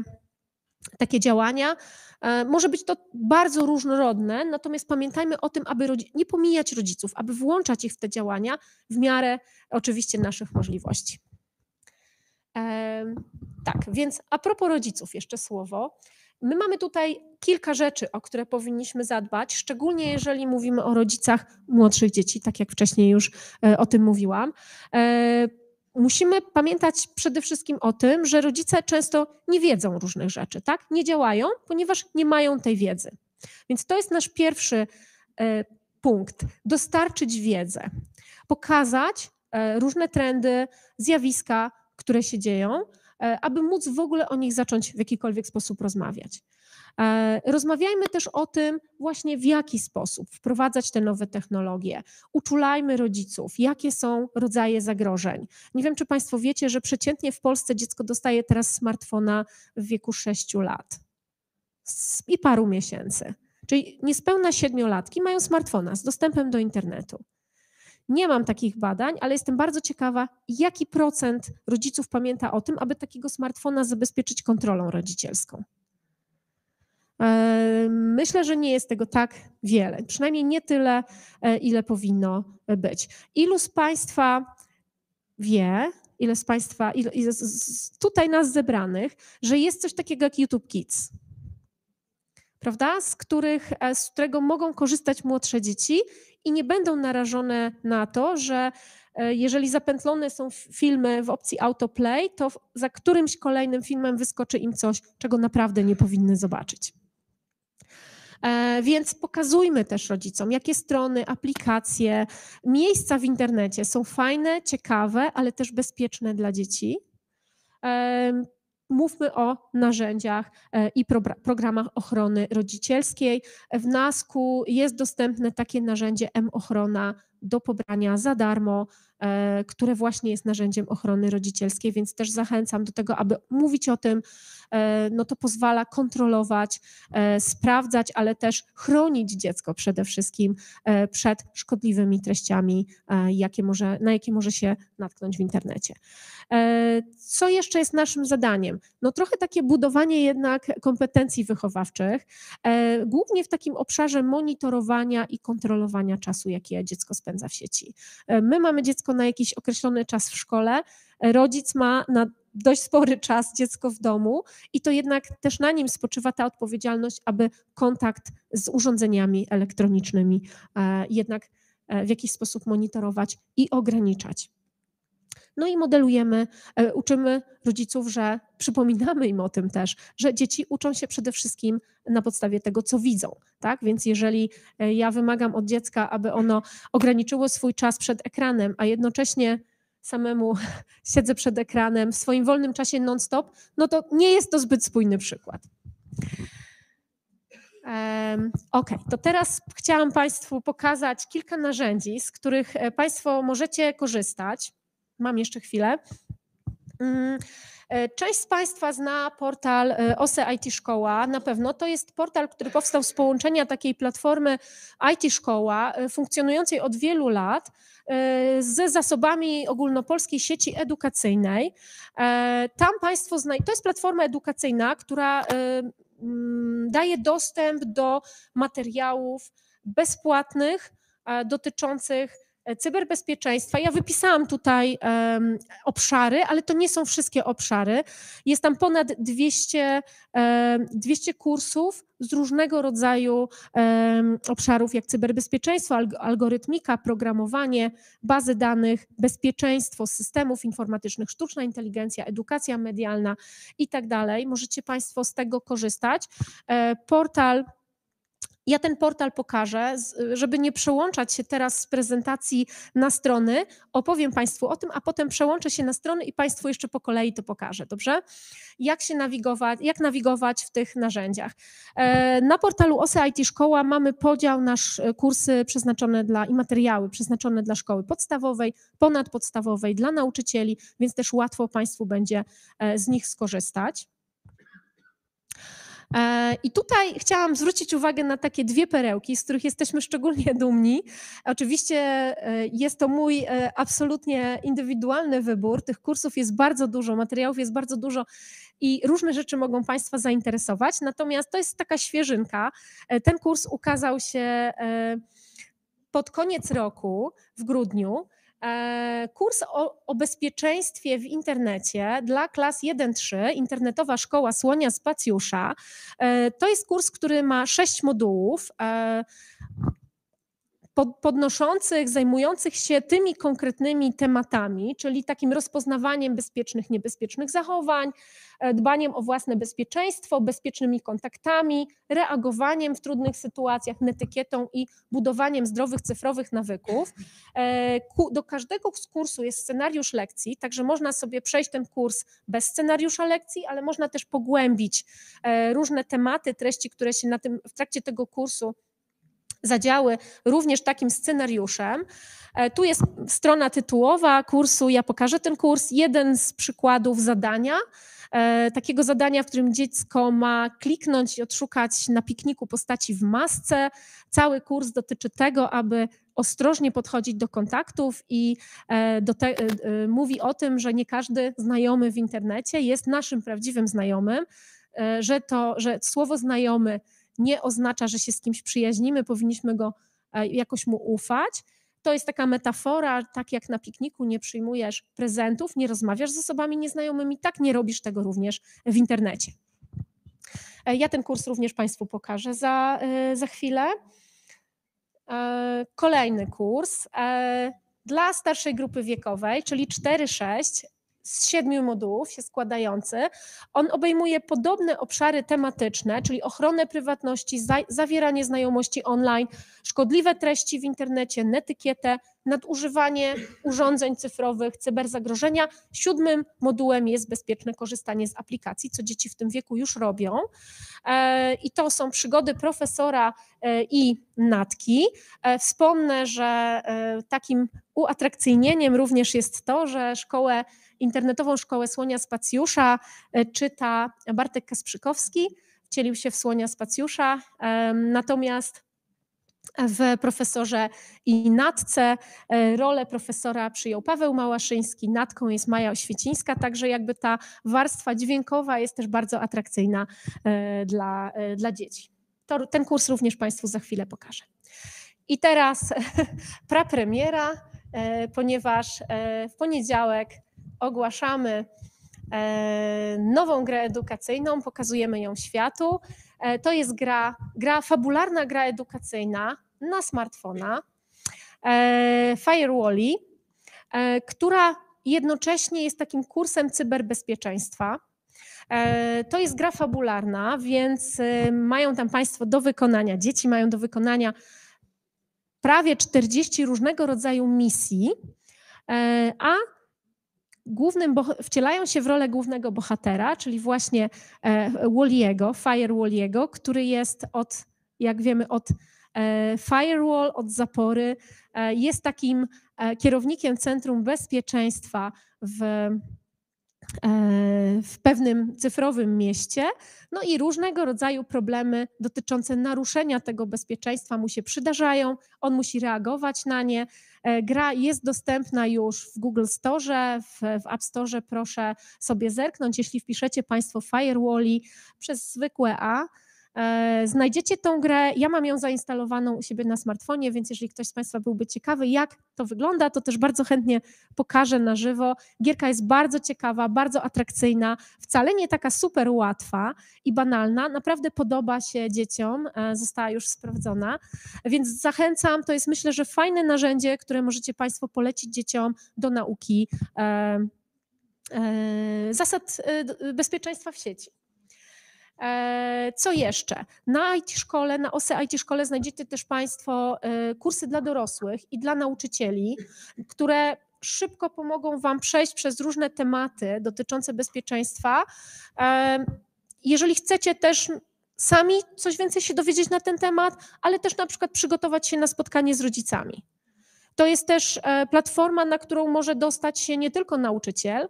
takie działania. E, może być to bardzo różnorodne, natomiast pamiętajmy o tym, aby nie pomijać rodziców, aby włączać ich w te działania w miarę oczywiście naszych możliwości. Tak, więc a propos rodziców, jeszcze słowo. My mamy tutaj kilka rzeczy, o które powinniśmy zadbać, szczególnie jeżeli mówimy o rodzicach młodszych dzieci, tak jak wcześniej już e, o tym mówiłam. E, musimy pamiętać przede wszystkim o tym, że rodzice często nie wiedzą różnych rzeczy, tak? Nie działają, ponieważ nie mają tej wiedzy. Więc to jest nasz pierwszy e, punkt: dostarczyć wiedzę, pokazać różne trendy, zjawiska, które się dzieją E, aby móc w ogóle o nich zacząć w jakikolwiek sposób rozmawiać. E, rozmawiajmy też o tym właśnie w jaki sposób wprowadzać te nowe technologie. Uczulajmy rodziców, jakie są rodzaje zagrożeń. Nie wiem, czy Państwo wiecie, że przeciętnie w Polsce dziecko dostaje teraz smartfona w wieku 6 lat i paru miesięcy. Czyli niespełna siedmiolatki mają smartfona z dostępem do internetu. Nie mam takich badań, ale jestem bardzo ciekawa, jaki procent rodziców pamięta o tym, aby takiego smartfona zabezpieczyć kontrolą rodzicielską. E, myślę, że nie jest tego tak wiele, przynajmniej nie tyle, e, ile powinno być. Ilu z Państwa wie, ile z Państwa, ile, ile z tutaj nas zebranych, że jest coś takiego jak YouTube Kids? Prawda? Z, których, e, z którego mogą korzystać młodsze dzieci i nie będą narażone na to, że e, jeżeli zapętlone są filmy w opcji autoplay, to za którymś kolejnym filmem wyskoczy im coś, czego naprawdę nie powinny zobaczyć. E, więc pokazujmy też rodzicom, jakie strony, aplikacje, miejsca w internecie są fajne, ciekawe, ale też bezpieczne dla dzieci mówmy o narzędziach e, i programach ochrony rodzicielskiej. W NASK-u jest dostępne takie narzędzie M-Ochrona do pobrania za darmo, e, które właśnie jest narzędziem ochrony rodzicielskiej, więc też zachęcam do tego, aby mówić o tym. E, no to pozwala kontrolować, e, sprawdzać, ale też chronić dziecko przede wszystkim przed szkodliwymi treściami, jakie może, na jakie może się natknąć w internecie. Co jeszcze jest naszym zadaniem? No trochę takie budowanie jednak kompetencji wychowawczych, głównie w takim obszarze monitorowania i kontrolowania czasu, jaki dziecko spędza spędza w sieci. E, my mamy dziecko na jakiś określony czas w szkole, e, rodzic ma na dość spory czas dziecko w domu i to jednak też na nim spoczywa ta odpowiedzialność, aby kontakt z urządzeniami elektronicznymi e, jednak w jakiś sposób monitorować i ograniczać. No i modelujemy, e, uczymy rodziców, że przypominamy im o tym też, że dzieci uczą się przede wszystkim na podstawie tego, co widzą. Tak? Więc jeżeli e, ja wymagam od dziecka, aby ono ograniczyło swój czas przed ekranem, a jednocześnie samemu *laughs* siedzę przed ekranem w swoim wolnym czasie non-stop, no to nie jest to zbyt spójny przykład. Ok, to teraz chciałam Państwu pokazać kilka narzędzi, z których e, Państwo możecie korzystać mam jeszcze chwilę. Mm, e, część z Państwa zna portal e, OSE IT Szkoła, na pewno. To jest portal, który powstał z połączenia takiej platformy IT Szkoła, e, funkcjonującej od wielu lat, ze zasobami ogólnopolskiej sieci edukacyjnej. Tam Państwo znają, to jest platforma edukacyjna, która mm, daje dostęp do materiałów bezpłatnych dotyczących cyberbezpieczeństwa. Ja wypisałam tutaj um, obszary, ale to nie są wszystkie obszary. Jest tam ponad 200, um, 200 kursów z różnego rodzaju um, obszarów, jak cyberbezpieczeństwo, alg algorytmika, programowanie, bazy danych, bezpieczeństwo systemów informatycznych, sztuczna inteligencja, edukacja medialna i tak dalej. Możecie Państwo z tego korzystać. E, portal ja ten portal pokażę, żeby nie przełączać się teraz z prezentacji na strony. Opowiem Państwu o tym, a potem przełączę się na strony i Państwu jeszcze po kolei to pokażę, dobrze? Jak się nawigować, jak nawigować w tych narzędziach. E, na portalu OSE IT Szkoła mamy podział nasz kursy przeznaczone dla i materiały przeznaczone dla szkoły podstawowej, ponadpodstawowej, dla nauczycieli, więc też łatwo Państwu będzie e, z nich skorzystać. E, I tutaj chciałam zwrócić uwagę na takie dwie perełki, z których jesteśmy szczególnie dumni. Oczywiście e, jest to mój e, absolutnie indywidualny wybór. Tych kursów jest bardzo dużo, materiałów jest bardzo dużo i różne rzeczy mogą Państwa zainteresować. Natomiast to jest taka świeżynka. Ten kurs ukazał się pod koniec roku, w grudniu. E, kurs o, o, bezpieczeństwie w internecie dla klas 1-3, Internetowa Szkoła Słonia Spacjusza. E, to jest kurs, który ma sześć modułów. E, podnoszących, zajmujących się tymi konkretnymi tematami, czyli takim rozpoznawaniem bezpiecznych, niebezpiecznych zachowań, e, dbaniem o własne bezpieczeństwo, bezpiecznymi kontaktami, reagowaniem w trudnych sytuacjach, netykietą i budowaniem zdrowych cyfrowych nawyków. E, do każdego z kursu jest scenariusz lekcji, także można sobie przejść ten kurs bez scenariusza lekcji, ale można też pogłębić e, różne tematy, treści, które się na tym, w trakcie tego kursu zadziały również takim scenariuszem. E, tu jest strona tytułowa kursu, ja pokażę ten kurs. Jeden z przykładów zadania, e, takiego zadania, w którym dziecko ma kliknąć i odszukać na pikniku postaci w masce. Cały kurs dotyczy tego, aby ostrożnie podchodzić do kontaktów i e, do te, mówi o tym, że nie każdy znajomy w internecie jest naszym prawdziwym znajomym, że to, że słowo znajomy nie oznacza, że się z kimś przyjaźnimy, powinniśmy go e, jakoś mu ufać. To jest taka metafora, tak jak na pikniku nie przyjmujesz prezentów, nie rozmawiasz z osobami nieznajomymi, tak nie robisz tego również w internecie. E, ja ten kurs również Państwu pokażę za, e, za chwilę. Kolejny kurs dla starszej grupy wiekowej, czyli 4-6 z siedmiu modułów się składający. On obejmuje podobne obszary tematyczne, czyli ochronę prywatności, zawieranie znajomości online, szkodliwe treści w internecie, netykietę, nadużywanie urządzeń cyfrowych, cyberzagrożenia. Siódmym modułem jest bezpieczne korzystanie z aplikacji, co dzieci w tym wieku już robią. E, I to są przygody profesora e, i natki. E, wspomnę, że takim uatrakcyjnieniem również jest to, że szkołę internetową szkołę Słonia Spacjusza e, czyta Bartek Kasprzykowski, wcielił się w Słonia Spacjusza, natomiast w profesorze i natce. E, rolę profesora przyjął Paweł Małaszyński, natką jest Maja Oświecińska, także jakby ta warstwa dźwiękowa jest też bardzo atrakcyjna e, dla, dla dzieci. To, ten kurs również Państwu za chwilę pokażę. I teraz *laughs* prapremiera, ponieważ w poniedziałek ogłaszamy e, nową grę edukacyjną, pokazujemy ją światu. E, to jest gra, gra fabularna gra edukacyjna na smartfona e, Firewally, która jednocześnie jest takim kursem cyberbezpieczeństwa. To jest gra fabularna, więc mają tam Państwo do wykonania, dzieci mają do wykonania prawie 40 różnego rodzaju misji, a głównym wcielają się w rolę głównego bohatera, czyli właśnie e, Walliego, Fire Walliego, który jest od, jak wiemy, od e, firewall, od zapory, e, jest takim kierownikiem Centrum Bezpieczeństwa w, w pewnym cyfrowym mieście, no i różnego rodzaju problemy dotyczące naruszenia tego bezpieczeństwa mu się przydarzają, on musi reagować na nie, E, gra jest dostępna już w Google Store, w, w App Store proszę sobie zerknąć, jeśli wpiszecie Państwo Firewally przez zwykłe A, E, znajdziecie tą grę. Ja mam ją zainstalowaną u siebie na smartfonie, więc jeżeli ktoś z Państwa byłby ciekawy, jak to wygląda, to też bardzo chętnie pokażę na żywo. Gierka jest bardzo ciekawa, bardzo atrakcyjna, wcale nie taka super łatwa i banalna. Naprawdę podoba się dzieciom, e, została już sprawdzona, więc zachęcam. To jest myślę, że fajne narzędzie, które możecie Państwo polecić dzieciom do nauki e, zasad bezpieczeństwa w sieci. E, co jeszcze? Na IT szkole, na OSE IT szkole znajdziecie też Państwo e, kursy dla dorosłych i dla nauczycieli, które szybko pomogą Wam przejść przez różne tematy dotyczące bezpieczeństwa. E, jeżeli chcecie też sami coś więcej się dowiedzieć na ten temat, ale też na przykład przygotować się na spotkanie z rodzicami. To jest też platforma, na którą może dostać się nie tylko nauczyciel,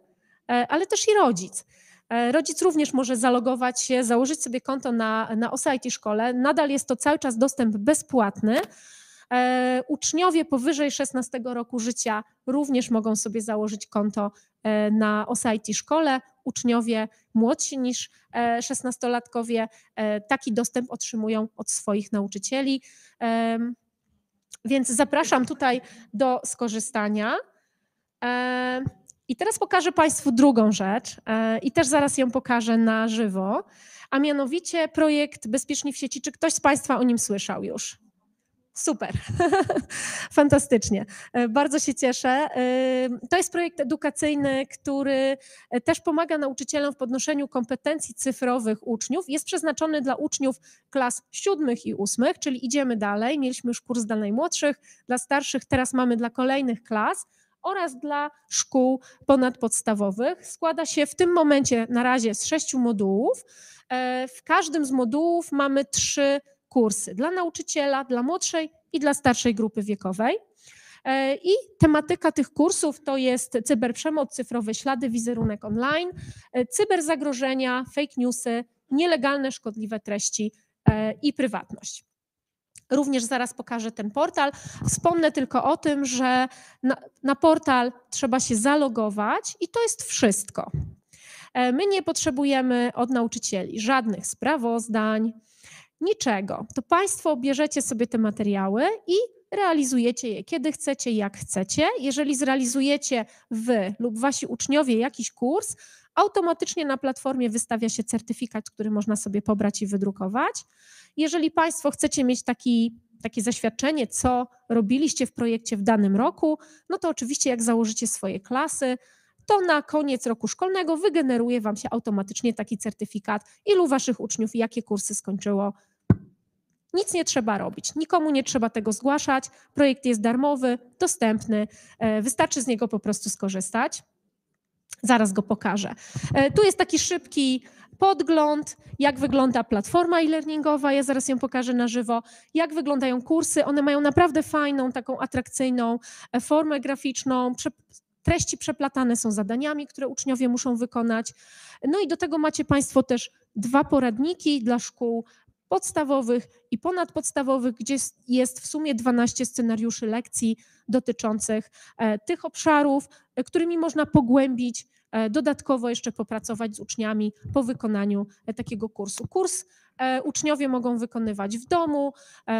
ale też i rodzic. E, rodzic również może zalogować się, założyć sobie konto na, na OSIT szkole. Nadal jest to cały czas dostęp bezpłatny. E, uczniowie powyżej 16 roku życia również mogą sobie założyć konto e, na OSIT szkole. Uczniowie młodsi niż 16-latkowie taki dostęp otrzymują od swoich nauczycieli. Więc zapraszam tutaj do skorzystania. I teraz pokażę Państwu drugą rzecz e, i też zaraz ją pokażę na żywo, a mianowicie projekt Bezpieczni w sieci. Czy ktoś z Państwa o nim słyszał już? Super, *laughs* fantastycznie. E, bardzo się cieszę. E, to jest projekt edukacyjny, który też pomaga nauczycielom w podnoszeniu kompetencji cyfrowych uczniów. Jest przeznaczony dla uczniów klas siódmych i ósmych, czyli idziemy dalej. Mieliśmy już kurs dla najmłodszych, dla starszych, teraz mamy dla kolejnych klas oraz dla szkół ponadpodstawowych. Składa się w tym momencie na razie z sześciu modułów. E, w każdym z modułów mamy trzy kursy dla nauczyciela, dla młodszej i dla starszej grupy wiekowej. E, I tematyka tych kursów to jest cyberprzemoc, cyfrowe ślady, wizerunek online, e, cyberzagrożenia, fake newsy, nielegalne, szkodliwe treści i prywatność. Również zaraz pokażę ten portal. Wspomnę tylko o tym, że na, na portal trzeba się zalogować i to jest wszystko. E, my nie potrzebujemy od nauczycieli żadnych sprawozdań, niczego. To Państwo bierzecie sobie te materiały i realizujecie je kiedy chcecie, jak chcecie. Jeżeli zrealizujecie Wy lub Wasi uczniowie jakiś kurs, automatycznie na platformie wystawia się certyfikat, który można sobie pobrać i wydrukować. Jeżeli Państwo chcecie mieć taki, takie zaświadczenie, co robiliście w projekcie w danym roku, no to oczywiście jak założycie swoje klasy, to na koniec roku szkolnego wygeneruje Wam się automatycznie taki certyfikat, ilu Waszych uczniów jakie kursy skończyło. Nic nie trzeba robić, nikomu nie trzeba tego zgłaszać. Projekt jest darmowy, dostępny, e, wystarczy z niego po prostu skorzystać. Zaraz go pokażę. E, tu jest taki szybki podgląd, jak wygląda platforma e-learningowa, ja zaraz ją pokażę na żywo, jak wyglądają kursy. One mają naprawdę fajną, taką atrakcyjną e, formę graficzną, treści przeplatane są zadaniami, które uczniowie muszą wykonać. No i do tego macie Państwo też dwa poradniki dla szkół podstawowych i ponadpodstawowych, gdzie jest w sumie 12 scenariuszy lekcji dotyczących e, tych obszarów, e, którymi można pogłębić, e, dodatkowo jeszcze popracować z uczniami po wykonaniu takiego kursu. Kurs uczniowie mogą wykonywać w domu,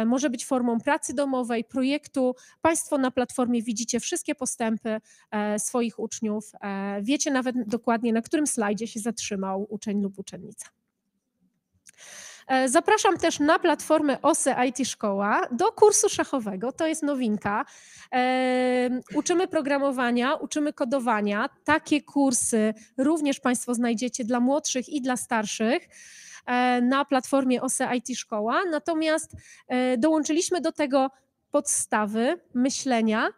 może być formą pracy domowej, projektu. Państwo na platformie widzicie wszystkie postępy swoich uczniów, wiecie nawet dokładnie, na którym slajdzie się zatrzymał uczeń lub uczennica. E, zapraszam też na platformę OSE IT Szkoła do kursu szachowego. To jest nowinka. E, uczymy programowania, uczymy kodowania. Takie kursy również Państwo znajdziecie dla młodszych i dla starszych e, na platformie OSE IT Szkoła. Natomiast dołączyliśmy do tego podstawy myślenia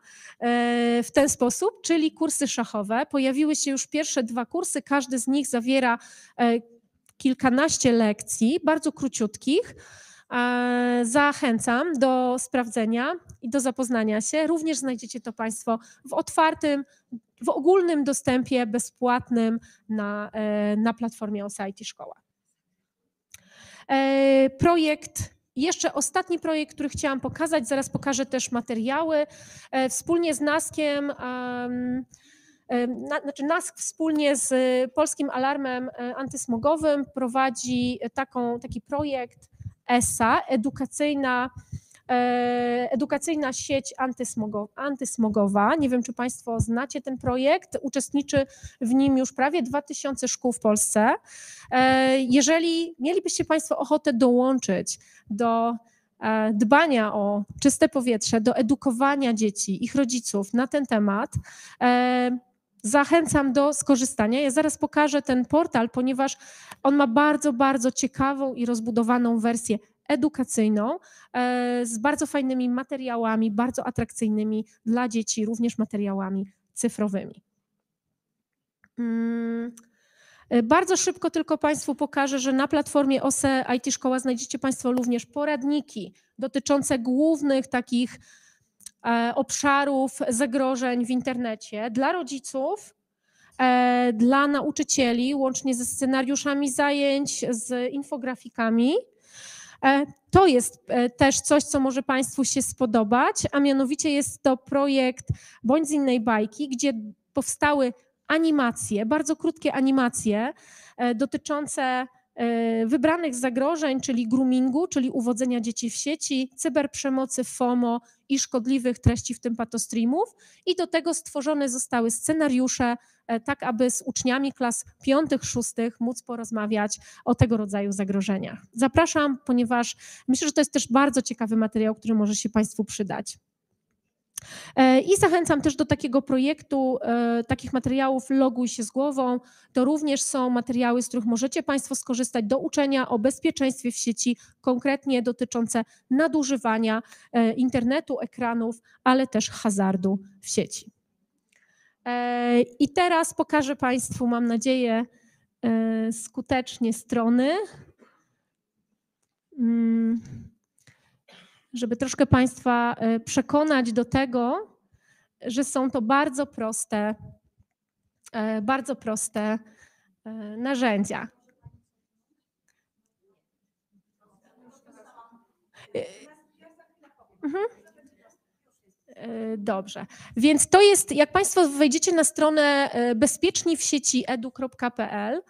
w ten sposób, czyli kursy szachowe. Pojawiły się już pierwsze dwa kursy, każdy z nich zawiera kilkanaście lekcji, bardzo króciutkich. E, zachęcam do sprawdzenia i do zapoznania się. Również znajdziecie to Państwo w otwartym, w ogólnym dostępie, bezpłatnym na, e, na platformie OSIT Szkoła. E, projekt jeszcze ostatni projekt, który chciałam pokazać, zaraz pokażę też materiały. Wspólnie z Naskiem um, na, znaczy NASK wspólnie z e, Polskim Alarmem e, Antysmogowym prowadzi taką, taki projekt ESA, edukacyjna, e, edukacyjna sieć antysmogo, antysmogowa. Nie wiem, czy Państwo znacie ten projekt. Uczestniczy w nim już prawie 2000 szkół w Polsce. Jeżeli mielibyście Państwo ochotę dołączyć do dbania o czyste powietrze, do edukowania dzieci, ich rodziców na ten temat, zachęcam do skorzystania. Ja zaraz pokażę ten portal, ponieważ on ma bardzo, bardzo ciekawą i rozbudowaną wersję edukacyjną e, z bardzo fajnymi materiałami, bardzo atrakcyjnymi dla dzieci, również materiałami cyfrowymi. Mm. E, bardzo szybko tylko Państwu pokażę, że na platformie OSE IT Szkoła znajdziecie Państwo również poradniki dotyczące głównych takich E, obszarów zagrożeń w internecie dla rodziców, e, dla nauczycieli, łącznie ze scenariuszami zajęć, z infografikami. E, to jest też coś, co może Państwu się spodobać, a mianowicie jest to projekt bądź z innej bajki, gdzie powstały animacje, bardzo krótkie animacje dotyczące E, wybranych zagrożeń, czyli groomingu, czyli uwodzenia dzieci w sieci, cyberprzemocy FOMO i szkodliwych treści, w tym patostreamów. I do tego stworzone zostały scenariusze, e, tak aby z uczniami klas piątych, szóstych móc porozmawiać o tego rodzaju zagrożeniach. Zapraszam, ponieważ myślę, że to jest też bardzo ciekawy materiał, który może się Państwu przydać. E, I zachęcam też do takiego projektu, e, takich materiałów Loguj się z głową. To również są materiały, z których możecie Państwo skorzystać do uczenia o bezpieczeństwie w sieci, konkretnie dotyczące nadużywania e, internetu, ekranów, ale też hazardu w sieci. I teraz pokażę Państwu, mam nadzieję, skutecznie strony. Mm żeby troszkę Państwa e, przekonać do tego, że są to bardzo proste, e, bardzo proste e, narzędzia. Mhm. Dobrze. Więc to jest, jak Państwo wejdziecie na stronę bezpieczniwsieci.edu.pl,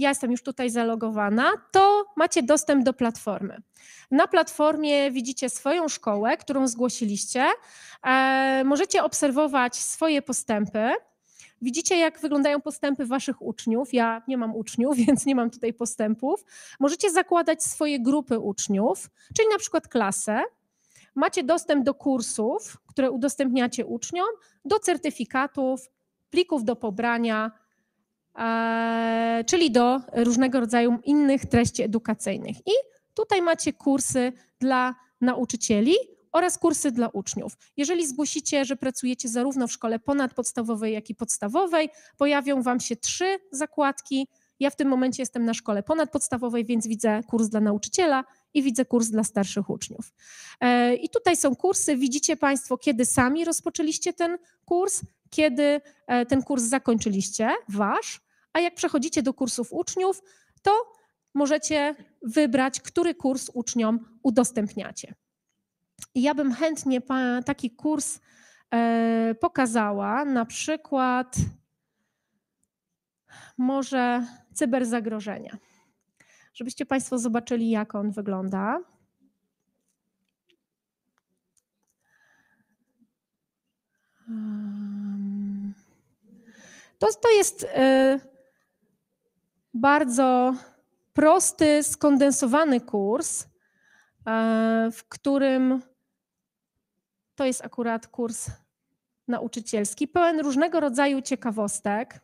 ja jestem już tutaj zalogowana, to macie dostęp do platformy. Na platformie widzicie swoją szkołę, którą zgłosiliście. E, możecie obserwować swoje postępy. Widzicie, jak wyglądają postępy waszych uczniów. Ja nie mam uczniów, *laughs* więc nie mam tutaj postępów. Możecie zakładać swoje grupy uczniów, czyli na przykład klasę. Macie dostęp do kursów, które udostępniacie uczniom, do certyfikatów, plików do pobrania, E, czyli do różnego rodzaju innych treści edukacyjnych. I tutaj macie kursy dla nauczycieli oraz kursy dla uczniów. Jeżeli zgłosicie, że pracujecie zarówno w szkole ponadpodstawowej, jak i podstawowej, pojawią Wam się trzy zakładki. Ja w tym momencie jestem na szkole ponadpodstawowej, więc widzę kurs dla nauczyciela i widzę kurs dla starszych uczniów. E, I tutaj są kursy. Widzicie Państwo, kiedy sami rozpoczęliście ten kurs, kiedy e, ten kurs zakończyliście, wasz, a jak przechodzicie do kursów uczniów, to możecie wybrać, który kurs uczniom udostępniacie. Ja bym chętnie taki kurs e, pokazała, na przykład może cyberzagrożenia. Żebyście Państwo zobaczyli, jak on wygląda. Hmm. To, to jest y, bardzo prosty, skondensowany kurs, y, w którym to jest akurat kurs nauczycielski, pełen różnego rodzaju ciekawostek.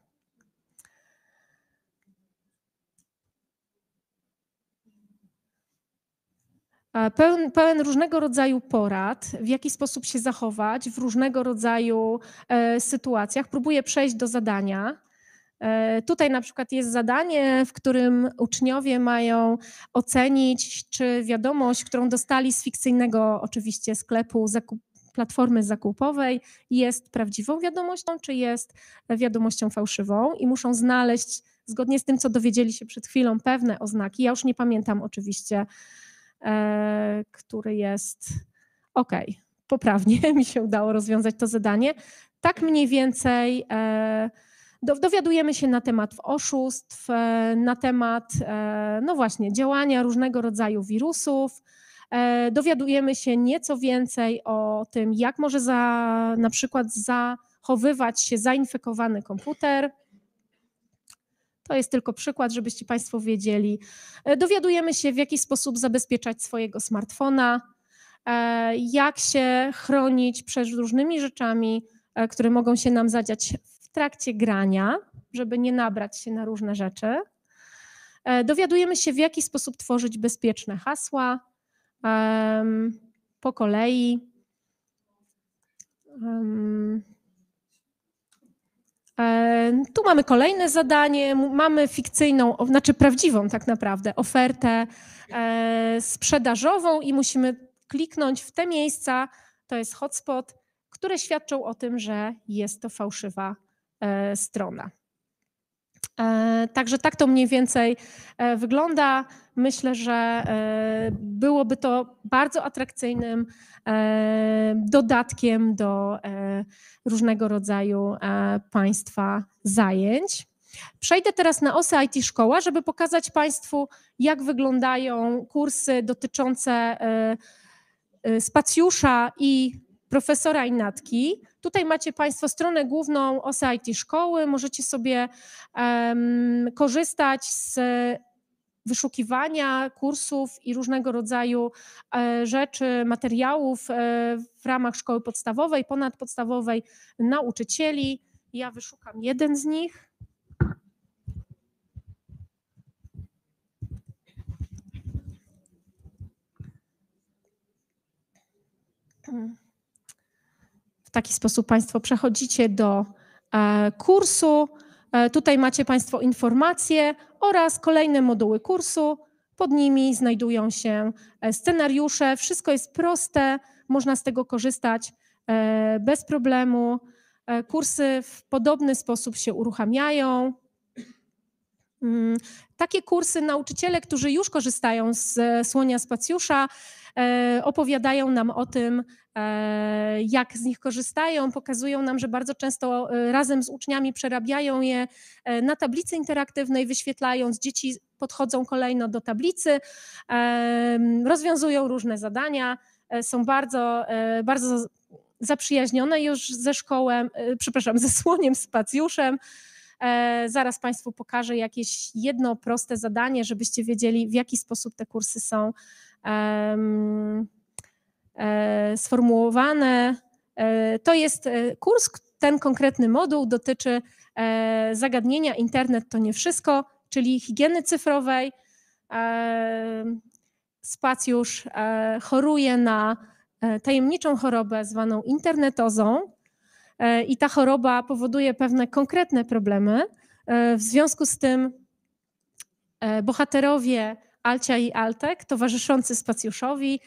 Pełen, pełen, różnego rodzaju porad, w jaki sposób się zachować w różnego rodzaju e, sytuacjach. Próbuję przejść do zadania. E, tutaj na przykład jest zadanie, w którym uczniowie mają ocenić, czy wiadomość, którą dostali z fikcyjnego oczywiście sklepu zakup, platformy zakupowej, jest prawdziwą wiadomością, czy jest wiadomością fałszywą, i muszą znaleźć, zgodnie z tym, co dowiedzieli się przed chwilą, pewne oznaki. Ja już nie pamiętam oczywiście E, który jest ok. Poprawnie *laughs* mi się udało rozwiązać to zadanie. Tak mniej więcej e, dowiadujemy się na temat oszustw, e, na temat, no właśnie, działania różnego rodzaju wirusów. Dowiadujemy się nieco więcej o tym, jak może za, na przykład zachowywać się zainfekowany komputer to jest tylko przykład, żebyście Państwo wiedzieli. E, dowiadujemy się, w jaki sposób zabezpieczać swojego smartfona, e, jak się chronić przed różnymi rzeczami, e, które mogą się nam zadziać w trakcie grania, żeby nie nabrać się na różne rzeczy. Dowiadujemy się, w jaki sposób tworzyć bezpieczne hasła po kolei. Tu mamy kolejne zadanie, mamy fikcyjną, znaczy prawdziwą tak naprawdę ofertę e, sprzedażową i musimy kliknąć w te miejsca, to jest hotspot, które świadczą o tym, że jest to fałszywa e, strona. E, także tak to mniej więcej e, wygląda. Myślę, że e, byłoby to bardzo atrakcyjnym dodatkiem do różnego rodzaju państwa zajęć. Przejdę teraz na OSE IT Szkoła, żeby pokazać Państwu, jak wyglądają kursy dotyczące spacjusza i profesora Inatki. Tutaj macie Państwo stronę główną OSA IT Szkoły. Możecie sobie um, korzystać z wyszukiwania kursów i różnego rodzaju e, rzeczy, materiałów e, w ramach szkoły podstawowej, ponadpodstawowej, nauczycieli. Ja wyszukam jeden z nich. Hmm taki sposób Państwo przechodzicie do e, kursu. E, tutaj macie Państwo informacje oraz kolejne moduły kursu. Pod nimi znajdują się e, scenariusze. Wszystko jest proste, można z tego korzystać bez problemu. Kursy w podobny sposób się uruchamiają. Mm, takie kursy nauczyciele, którzy już korzystają z Słonia Spacjusza, E, opowiadają nam o tym, e, jak z nich korzystają, pokazują nam, że bardzo często e, razem z uczniami przerabiają je na tablicy interaktywnej, wyświetlając. Dzieci podchodzą kolejno do tablicy, rozwiązują różne zadania, są bardzo, bardzo zaprzyjaźnione już ze szkołą. przepraszam, *laughs* ze słoniem Spacjuszem. Zaraz Państwu pokażę jakieś jedno proste zadanie, żebyście wiedzieli, w jaki sposób te kursy są E, sformułowane. E, to jest e, kurs, ten konkretny moduł dotyczy zagadnienia Internet to nie wszystko, czyli higieny cyfrowej. Spacjusz choruje na tajemniczą chorobę zwaną internetozą i ta choroba powoduje pewne konkretne problemy. W związku z tym bohaterowie Alcia i Altek, towarzyszący spacjuszowi,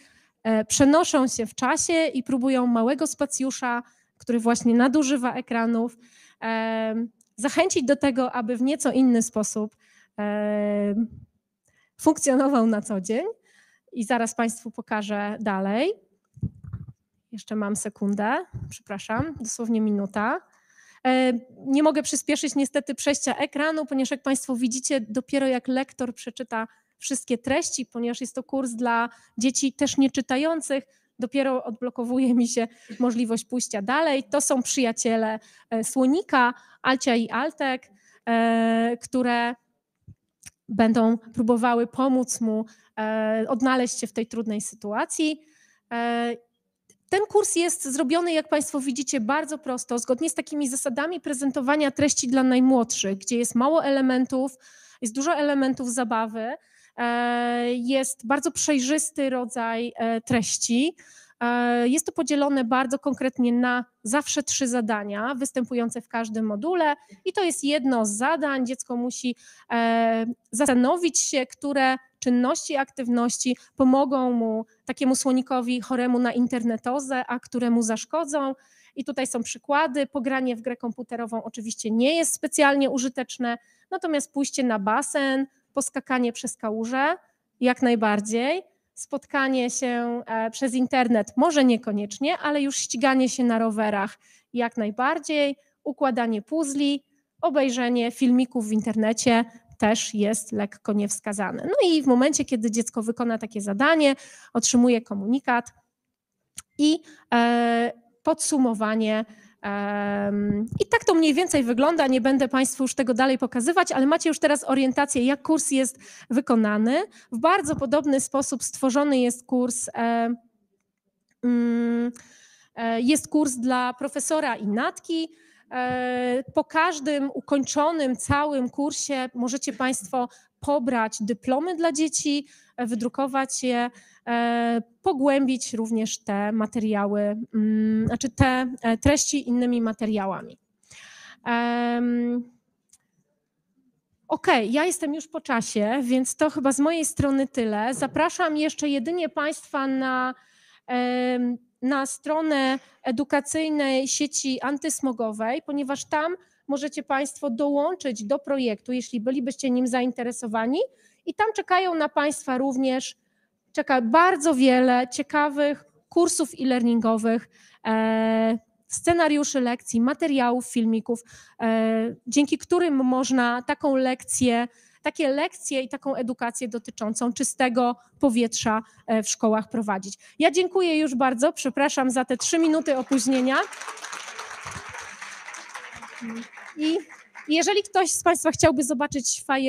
e, przenoszą się w czasie i próbują małego spacjusza, który właśnie nadużywa ekranów, e, zachęcić do tego, aby w nieco inny sposób e, funkcjonował na co dzień. I zaraz Państwu pokażę dalej. Jeszcze mam sekundę, przepraszam, dosłownie minuta. Nie mogę przyspieszyć niestety przejścia ekranu, ponieważ jak Państwo widzicie, dopiero jak lektor przeczyta wszystkie treści, ponieważ jest to kurs dla dzieci też nieczytających, dopiero odblokowuje mi się możliwość pójścia dalej. To są przyjaciele e, Słonika, Alcia i Altek, e, które będą próbowały pomóc mu e, odnaleźć się w tej trudnej sytuacji. Ten kurs jest zrobiony, jak Państwo widzicie, bardzo prosto, zgodnie z takimi zasadami prezentowania treści dla najmłodszych, gdzie jest mało elementów, jest dużo elementów zabawy, E, jest bardzo przejrzysty rodzaj e, treści. E, jest to podzielone bardzo konkretnie na zawsze trzy zadania występujące w każdym module, i to jest jedno z zadań. Dziecko musi zastanowić się, które czynności, aktywności pomogą mu, takiemu słonikowi choremu na internetozę, a któremu zaszkodzą. I tutaj są przykłady. Pogranie w grę komputerową oczywiście nie jest specjalnie użyteczne, natomiast pójście na basen, poskakanie przez kałużę, jak najbardziej, spotkanie się e, przez internet, może niekoniecznie, ale już ściganie się na rowerach, jak najbardziej, układanie puzli, obejrzenie filmików w internecie też jest lekko niewskazane. No i w momencie, kiedy dziecko wykona takie zadanie, otrzymuje komunikat i e, podsumowanie i tak to mniej więcej wygląda. Nie będę Państwu już tego dalej pokazywać, ale macie już teraz orientację, jak kurs jest wykonany. W bardzo podobny sposób stworzony jest kurs. E, mm, e, jest kurs dla profesora i natki. E, po każdym ukończonym całym kursie możecie Państwo pobrać dyplomy dla dzieci, wydrukować je, e, pogłębić również te materiały, mm, znaczy te e, treści innymi materiałami. OK, ja jestem już po czasie, więc to chyba z mojej strony tyle. Zapraszam jeszcze jedynie Państwa na, na stronę edukacyjnej sieci antysmogowej, ponieważ tam możecie Państwo dołączyć do projektu, jeśli bylibyście nim zainteresowani, i tam czekają na Państwa również, czeka bardzo wiele ciekawych kursów e-learningowych, e, scenariuszy lekcji, materiałów, filmików, e, dzięki którym można taką lekcję, takie lekcje i taką edukację dotyczącą czystego powietrza e, w szkołach prowadzić. Ja dziękuję już bardzo, przepraszam za te trzy minuty opóźnienia. I jeżeli ktoś z Państwa chciałby zobaczyć fajer,